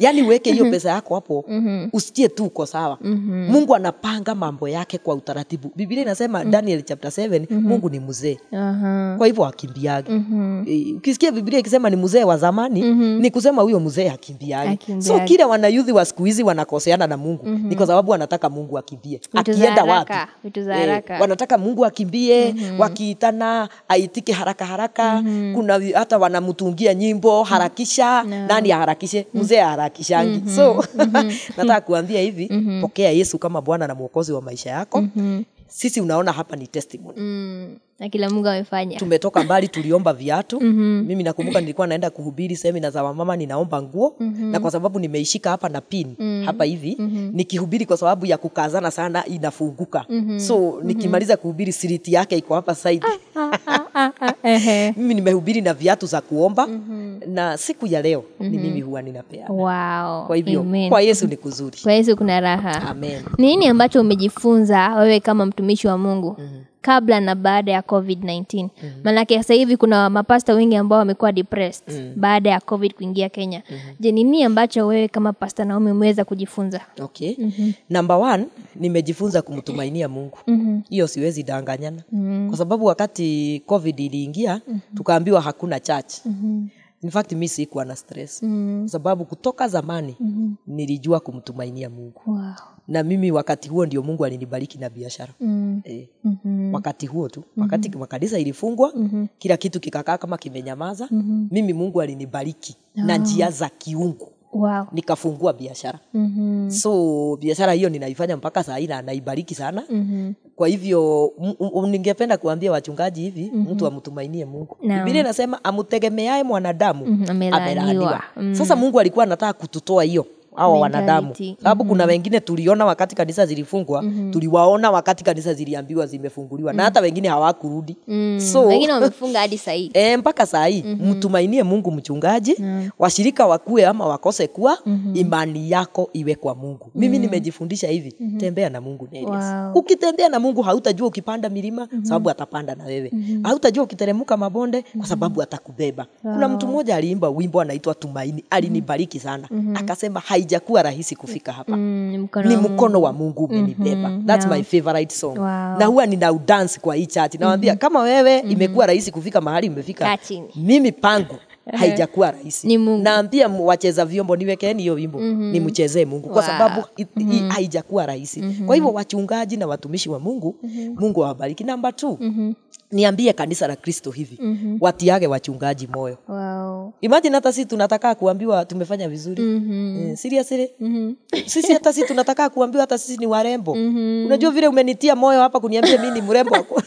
yani (laughs) weke hiyo mm-hmm. pesa yako hapo mm -hmm. usikie tu uko sawa mm -hmm. mungu anapanga mambo yake kwa utaratibu biblia inasema mm -hmm. daniel chapter 7 mm -hmm. mungu ni mzee uh -huh. kwa hivyo akimbiage mm -hmm. Eh, ukisikia biblia ukisema ni mzee wa zamani mm-hmm. ni kusema huyo mzee hakimbiai. So kila wanayuthi wa siku hizi wanakoseana na Mungu mm-hmm. ni kwa sababu wanataka Mungu akimbie, akienda wapi eh, wanataka Mungu akimbie mm-hmm. wakiitana aitike haraka haraka mm-hmm. kuna hata wanamtungia nyimbo harakisha no. nani aharakishe mzee aharakishangi mm-hmm. so mhm. (laughs) nataka kuambia hivi mm-hmm. pokea Yesu kama Bwana na Mwokozi wa maisha yako mm-hmm sisi unaona hapa ni testimony mm, na kila mungu amefanya tumetoka mbali tuliomba viatu mm-hmm. mimi nakumbuka nilikuwa naenda kuhubiri semina za wamama ninaomba nguo mm-hmm. na kwa sababu nimeishika hapa na pin mm-hmm. hapa hivi mm-hmm. nikihubiri kwa sababu ya kukazana sana inafunguka mm-hmm. so nikimaliza kuhubiri siriti yake iko hapa saidi ah, ah, ah. (laughs) mimi nimehubiri na viatu za kuomba mm-hmm. na siku ya leo mm-hmm. ni mhm. mimi huwa ninapeana wow. kwa hivyo Amen. kwa yesu ni kuzuri kwa yesu kuna raha Amen. nini ambacho umejifunza wewe kama mtumishi wa mungu mm-hmm kabla na baada ya covid-19 mm-hmm. sasa hivi kuna mapasta wengi ambao wamekuwa depressed mm-hmm. baada ya covid kuingia kenya mm-hmm. je nini ambacho wewe kama pasta naomi umeweza kujifunza okay mm-hmm. namba one nimejifunza kumtumainia mungu mm-hmm. hiyo mm-hmm. siwezi danganyana mm-hmm. kwa sababu wakati covid iliingia mm-hmm. tukaambiwa hakuna church mm-hmm infact mi sikuwa na stress mm. sababu kutoka zamani mm -hmm. nilijua kumtumainia Mungu wow. na mimi wakati huo ndio Mungu alinibariki na biashara mm. e. mm -hmm. wakati huo tu mm -hmm. makanisa ilifungwa mm -hmm. kila kitu kikakaa kama kimenyamaza mm -hmm. mimi Mungu alinibariki oh. na ah. njia za kiungu wow. nikafungua biashara mm-hmm. so biashara hiyo ninaifanya mpaka sahii na naibariki sana mm-hmm. kwa hivyo m- m- ningependa kuambia wachungaji hivi mm-hmm. mtu amtumainie mungu no. bibilia inasema amtegemeae mwanadamu mm-hmm. amelaniwa mm-hmm. sasa mungu alikuwa anataka kututoa hiyo hawa wanadamu, mm-hmm. sababu mm -hmm. kuna wengine tuliona wakati kanisa zilifungwa mm -hmm. tuliwaona wakati kanisa ziliambiwa zimefunguliwa mm -hmm. na hata wengine hawakurudi mm -hmm. so wengine wamefunga hadi sahii (laughs) e, mpaka sahii mm -hmm. mtumainie Mungu mchungaji mm -hmm. washirika wakue ama wakose kuwa mm -hmm. imani yako iwe kwa Mungu. mm -hmm. mimi nimejifundisha hivi mm -hmm. tembea na Mungu Wow. Ukitembea na Mungu hautajua ukipanda milima mm -hmm. sababu atapanda na wewe mm -hmm. hautajua ukiteremuka mabonde mm -hmm. kwa mm-hmm. sababu atakubeba. Wow. Kuna mtu mmoja aliimba wimbo anaitwa Tumaini, alinibariki sana mm -hmm. akasema hai haijakuwa rahisi kufika mm, hapa mm, mkono, ni mkono wa mungu mm-hmm. umenibeba mm-hmm, thats yeah. my favorite song wow. na huwa nina kwa hii chati nawambia mm-hmm. kama wewe mm-hmm. imekuwa rahisi kufika mahali umefika mimi pangu haijakuwa rahisi. Naambia wacheza vyombo niwekeni hiyo wimbo mm -hmm. nimchezee Mungu kwa wow. sababu -hmm. haijakuwa rahisi. Mm -hmm. Kwa hivyo wachungaji na watumishi wa Mungu mm -hmm. Mungu awabariki. Namba 2 mm -hmm. niambie kanisa la Kristo hivi mm -hmm. watiage wachungaji moyo. Wow. Imagine hata sisi tunataka kuambiwa tumefanya vizuri. Mm -hmm. Eh, Mm -hmm. (laughs) sisi hata sisi tunataka kuambiwa hata sisi ni warembo. Mm -hmm. Unajua vile umenitia moyo hapa kuniambia mimi ni mrembo (laughs)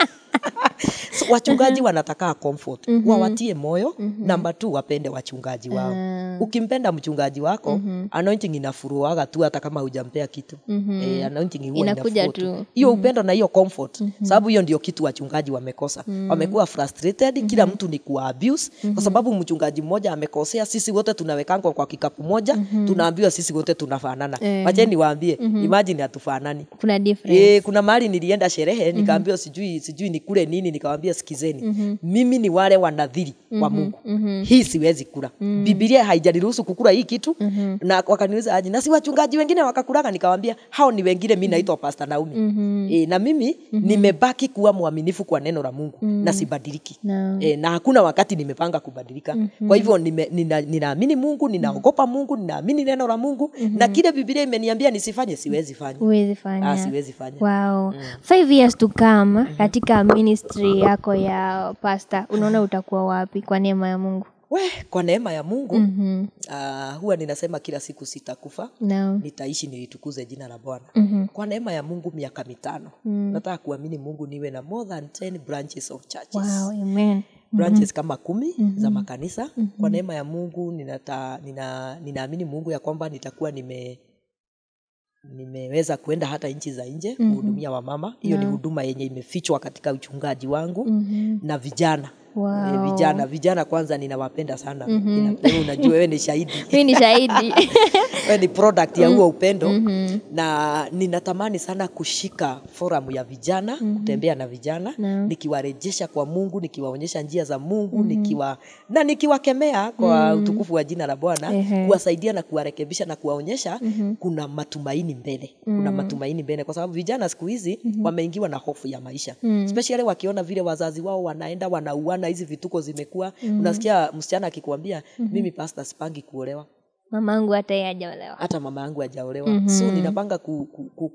so, wachungaji uh-huh. wanataka comfort mm-hmm. wawatie moyo mm-hmm. namba t wapende wachungaji wao uh-huh. ukimpenda mchungaji wako mm-hmm. anointing inafuruaga tu hata kama hujampea kitu mm-hmm. e, anointing inakuja tu hiyo mm-hmm. upendo na hiyo comfort mm-hmm. sababu hiyo ndio kitu wachungaji wamekosa mm-hmm. wamekuwa frustrated mm-hmm. kila mtu ni kuwa abuse mm-hmm. kwa sababu mchungaji mmoja amekosea sisi wote tunawekangwa kwa kikapu moja mm-hmm. tunaambiwa sisi wote tunafanana mm-hmm. Eh. wacheni waambie mm-hmm. imagine hatufanani kuna difference e, kuna mahali nilienda sherehe mm-hmm. nikaambiwa sijui sijui ni kule nini? nikawambia sikizeni, mm -hmm. mimi ni wale wa nadhiri mm -hmm. wa Mungu mm -hmm. hii siwezi kula mm -hmm. bibilia haijaniruhusu kukula hii kitu mm -hmm. na wakaniuliza aje, na si wachungaji wengine wakakulaga? nikawambia hao ni wengine, mimi naitwa mm -hmm. Pastor Naomi mm -hmm. e, na mimi mm -hmm. nimebaki kuwa mwaminifu kwa neno la Mungu mm -hmm. na sibadiliki no. e, na hakuna wakati nimepanga kubadilika mm -hmm. kwa hivyo ninaamini nina, Mungu, ninaogopa mm. Mungu, ninaamini neno la Mungu mm -hmm. na mhm. kile bibilia imeniambia nisifanye siwezi fanya, ah, siwezi fanya, Wow. Mm. hmm years to come mm-hmm. katika mm -hmm ministry yako ya pasta unaona utakuwa wapi kwa neema ya mungu we kwa neema ya mungu mm-hmm. uh, huwa ninasema kila siku sitakufa no. nitaishi nilitukuze jina la bwana mm-hmm. kwa neema ya mungu miaka mitano mm. nataka kuamini mungu niwe na more than 10 branches of churches wow, amen branches mm-hmm. kama kumi mm-hmm. za makanisa mm-hmm. kwa mhm. neema ya mungu ninata, nina, ninaamini mungu ya kwamba nitakuwa nime nimeweza kuenda hata nchi za nje mhm. kuhudumia mm -hmm. wamama hiyo yeah. ni huduma yenye imefichwa katika uchungaji wangu mm -hmm. na vijana Eh, wow. vijana vijana kwanza ninawapenda sana mm-hmm. Nina, unajua wewe ni shahidi (laughs) mimi ni shahidi (laughs) wewe ni product ya huo mm. upendo mm-hmm. na ninatamani sana kushika forum ya vijana mm-hmm. kutembea na vijana no. nikiwarejesha kwa mungu nikiwaonyesha njia za mungu mm-hmm. nikiwa na nikiwakemea kwa mm-hmm. utukufu wa jina la bwana kuwasaidia na kuwarekebisha na kuwaonyesha mm-hmm. kuna matumaini mbele mm-hmm. kuna mm. matumaini mbele kwa sababu vijana siku hizi mm-hmm. wameingiwa na hofu ya maisha mm-hmm. especially wakiona vile wazazi wao wanaenda wanauana hizi vituko zimekuwa mm. unasikia msichana akikwambia mm-hmm. mimi pasta sipangi kuolewa mama yangu hata yeye hajaolewa hata mama yangu hajaolewa mm-hmm. so ninapanga ku,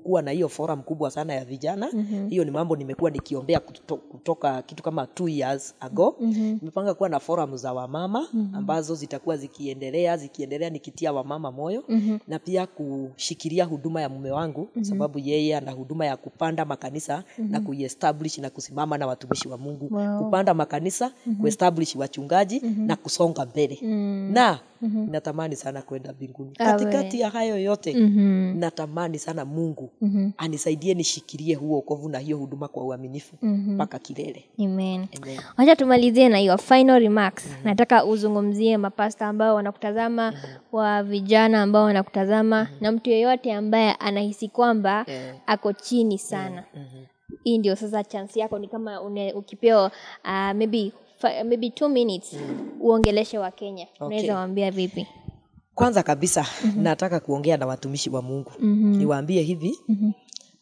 ku, na hiyo forum kubwa sana ya vijana mm-hmm. hiyo ni mambo nimekuwa nikiombea kuto, kutoka kitu kama two years ago mm-hmm. nimepanga kuwa na forum za wamama mm-hmm. ambazo zitakuwa zikiendelea zikiendelea nikitia wamama moyo mm-hmm. na pia kushikilia huduma ya mume wangu mm-hmm. sababu yeye ana huduma ya kupanda makanisa mm-hmm. na kuiestablish na kusimama na watumishi wa mungu wow. kupanda makanisa mm-hmm. kuestablish wachungaji mm-hmm. na kusonga mbele mm-hmm. na mm-hmm. natamani sana kwenda mbinguni katikati ya hayo yote mm-hmm. natamani sana mungu mm-hmm. anisaidie nishikirie huo ukovu na hiyo huduma kwa uaminifu mm-hmm. mpaka mm-hmm. kilele wacha tumalizie na hiyo final remarks mm-hmm. nataka uzungumzie mapasta ambao wanakutazama mm-hmm. wa vijana ambao wanakutazama mm-hmm. na mtu yeyote ambaye anahisi kwamba yeah. ako chini sana mm-hmm hii ndio sasa chansi yako ni kama ukipewa uh, maybe maybe two minutes mm. uongeleshe wa kenya okay. unaweza waambia vipi kwanza kabisa mm-hmm. nataka kuongea na watumishi wa mungu mm-hmm. niwaambie hivi mm-hmm.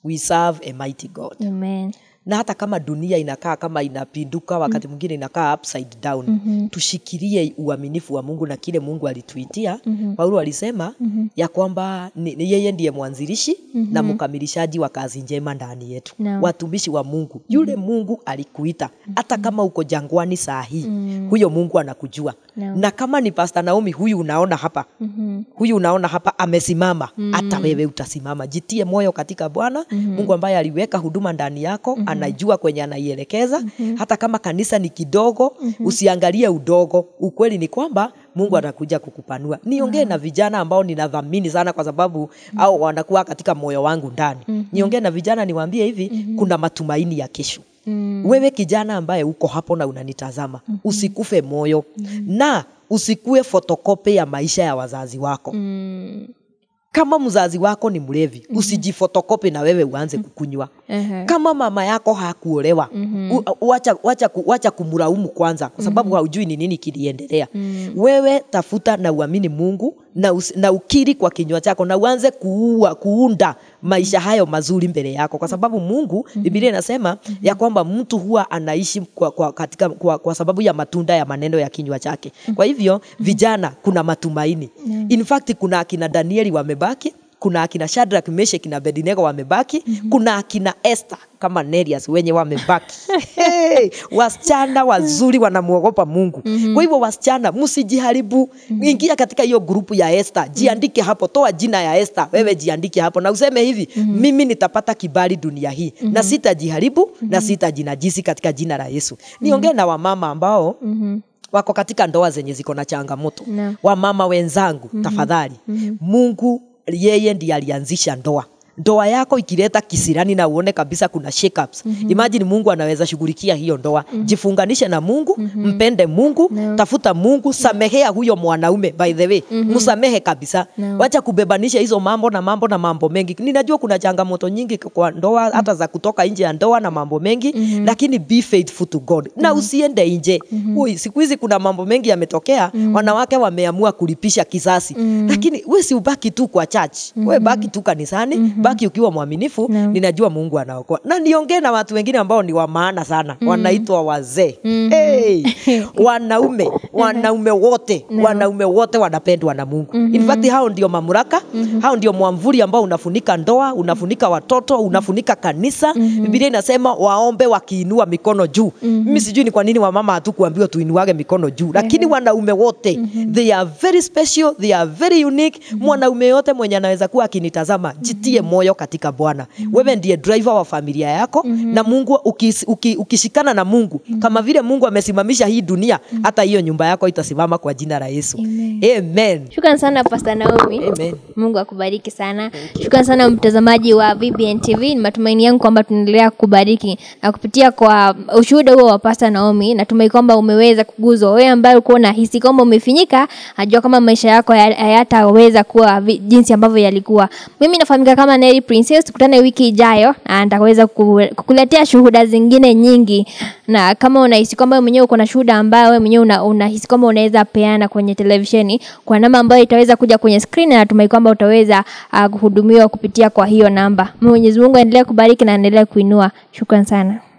we serve a mighty god Amen na hata kama dunia inakaa kama inapinduka wakati mwingine inakaa upside down mm-hmm. tushikilie uaminifu wa mungu na kile mungu alituitia mm-hmm. paulo alisema mm-hmm. ya kwamba yeye ndiye mwanzilishi mm-hmm. na mhm. mkamilishaji wa kazi njema ndani yetu no. watumishi wa mungu mm-hmm. yule mhm. mungu alikuita mhm. hata kama uko jangwani saa hii mm-hmm. huyo mungu anakujua no. na kama ni pasta naomi huyu unaona hapa mm-hmm. huyu unaona hapa amesimama mm-hmm. hata mm. wewe utasimama jitie moyo katika bwana mm-hmm. mungu ambaye aliweka huduma ndani yako mm-hmm anajua kwenye anaielekeza mm-hmm. hata kama kanisa ni kidogo mm-hmm. usiangalie udogo ukweli ni kwamba mungu mhm. anakuja kukupanua niongee ah. na vijana ambao ninadhamini sana kwa sababu mm-hmm. au wanakuwa katika moyo wangu ndani mm-hmm. niongee na vijana niwaambie hivi mm-hmm. kuna matumaini ya kesho mm wewe kijana ambaye uko hapo na unanitazama mm-hmm. usikufe moyo mm-hmm. na usikue fotokope ya maisha ya wazazi wako mm kama mzazi wako ni mlevi mm -hmm. usijifotokope na wewe uanze mhm. kukunywa mm-hmm. kama mama yako hakuolewa mm -hmm. wacha, kumuraumu kwanza kwa sababu mm -hmm. haujui ni nini kiliendelea mm -hmm. wewe tafuta na uamini mungu na, us, na ukiri kwa kinywa chako na uanze kuua kuunda maisha hayo mazuri mbele yako kwa sababu mungu mm-hmm. biblia inasema mm-hmm. ya kwamba mtu huwa anaishi kwa, kwa, katika, kwa, kwa sababu ya matunda ya maneno ya kinywa chake kwa hivyo mhm. vijana kuna matumaini mm-hmm. in fact kuna akina danieli wamebaki mm kuna akina Shadrach, Meshach na Abednego wamebaki mm -hmm. kuna akina Esther kama Nerias wenye wamebaki (laughs) hey, wasichana wazuri wanamwogopa Mungu mm -hmm. kwa hivyo wasichana msijiharibu mm -hmm. ingia katika hiyo grupu ya Esther mhm. jiandike hapo toa jina ya Esther wewe jiandike hapo na useme hivi mm -hmm. mimi nitapata kibali dunia hii mm -hmm. na mhm. sitajiharibu mm -hmm. na mhm. sitajinajisi katika jina la Yesu niongee mm -hmm. na wamama ambao mm -hmm wako katika ndoa zenye ziko na changamoto no. wamama wenzangu mm -hmm. tafadhali mm -hmm. mungu yeye ndiye alianzisha ndoa ndoa yako ikileta kisirani na uone kabisa kuna shake ups. Mm -hmm. Imagine Mungu anaweza shughulikia hiyo ndoa. Mm -hmm. Jifunganishe na Mungu, mm -hmm. mpende Mungu, no. tafuta Mungu, samehea huyo mwanaume by the way. Mm -hmm. Msamehe kabisa. No. Wacha kubebanisha hizo mambo na mambo na mambo mengi. Ninajua kuna changamoto nyingi kwa ndoa mm -hmm. hata za kutoka nje ya ndoa na mambo mengi mm -hmm. lakini be faithful to God. Mm -hmm. Na mhm. usiende nje. Mm -hmm. Siku hizi kuna mambo mengi yametokea, mm -hmm. wanawake wameamua kulipisha kisasi. Mm -hmm. Lakini wewe si ubaki tu kwa church. Mm -hmm. Wewe mhm. baki tu kanisani. Mm -hmm ukibaki ukiwa mwaminifu no. ninajua mungu anaokoa na niongee na watu wengine ambao ni wa maana sana mm. wanaitwa wazee mm-hmm. hey, (laughs) wanaume wanaume wote no. wanaume wote wanapendwa na mungu mm-hmm. infakti hao ndio mamuraka mm-hmm. hao ndio mwamvuli ambao unafunika ndoa unafunika watoto unafunika kanisa mm-hmm. bibilia inasema waombe wakiinua mikono juu mm-hmm. mi sijui ni kwa nini wamama hatukuambiwa tuinuage mikono juu lakini mm-hmm. wanaume wote mm-hmm. they are very special they are very unique mm-hmm. mwanaume yote mwenye anaweza kuwa akinitazama jitie mm-hmm moyo katika Bwana. Mm-hmm. Wewe ndiye driver wa familia yako mm-hmm. na Mungu ukishikana uki, uki na Mungu mm-hmm. kama vile Mungu amesimamisha hii dunia mm-hmm. hata hiyo nyumba yako itasimama kwa jina la Yesu. Amen. Amen. Shukrani sana pasta Naomi. Amen. Mungu akubariki sana. shukran sana mtazamaji wa VBN TV. Ni matumaini yangu kwamba tunaendelea kubariki na kupitia kwa ushuhuda huo wa pasta Naomi, natumai kwamba umeweza kuguzwa. Wewe ambaye ulikuwa unahisi kwamba umefinyika, ajua kama maisha yako hayataweza kuwa jinsi ambavyo yalikuwa. Mimi nafahamika kama Neri Princess. Tukutane wiki ijayo na nitaweza kukuletea shuhuda zingine nyingi, na kama unahisi kwamba mwenyewe uko na shuhuda ambayo wewe mwenyewe unahisi kwamba unaweza peana kwenye televisheni kwa namba ambayo itaweza kuja kwenye screen, na tumai kwamba utaweza ah, kuhudumiwa kupitia kwa hiyo namba. Mwenyezi Mungu aendelee kubariki na aendelee kuinua. Shukran sana.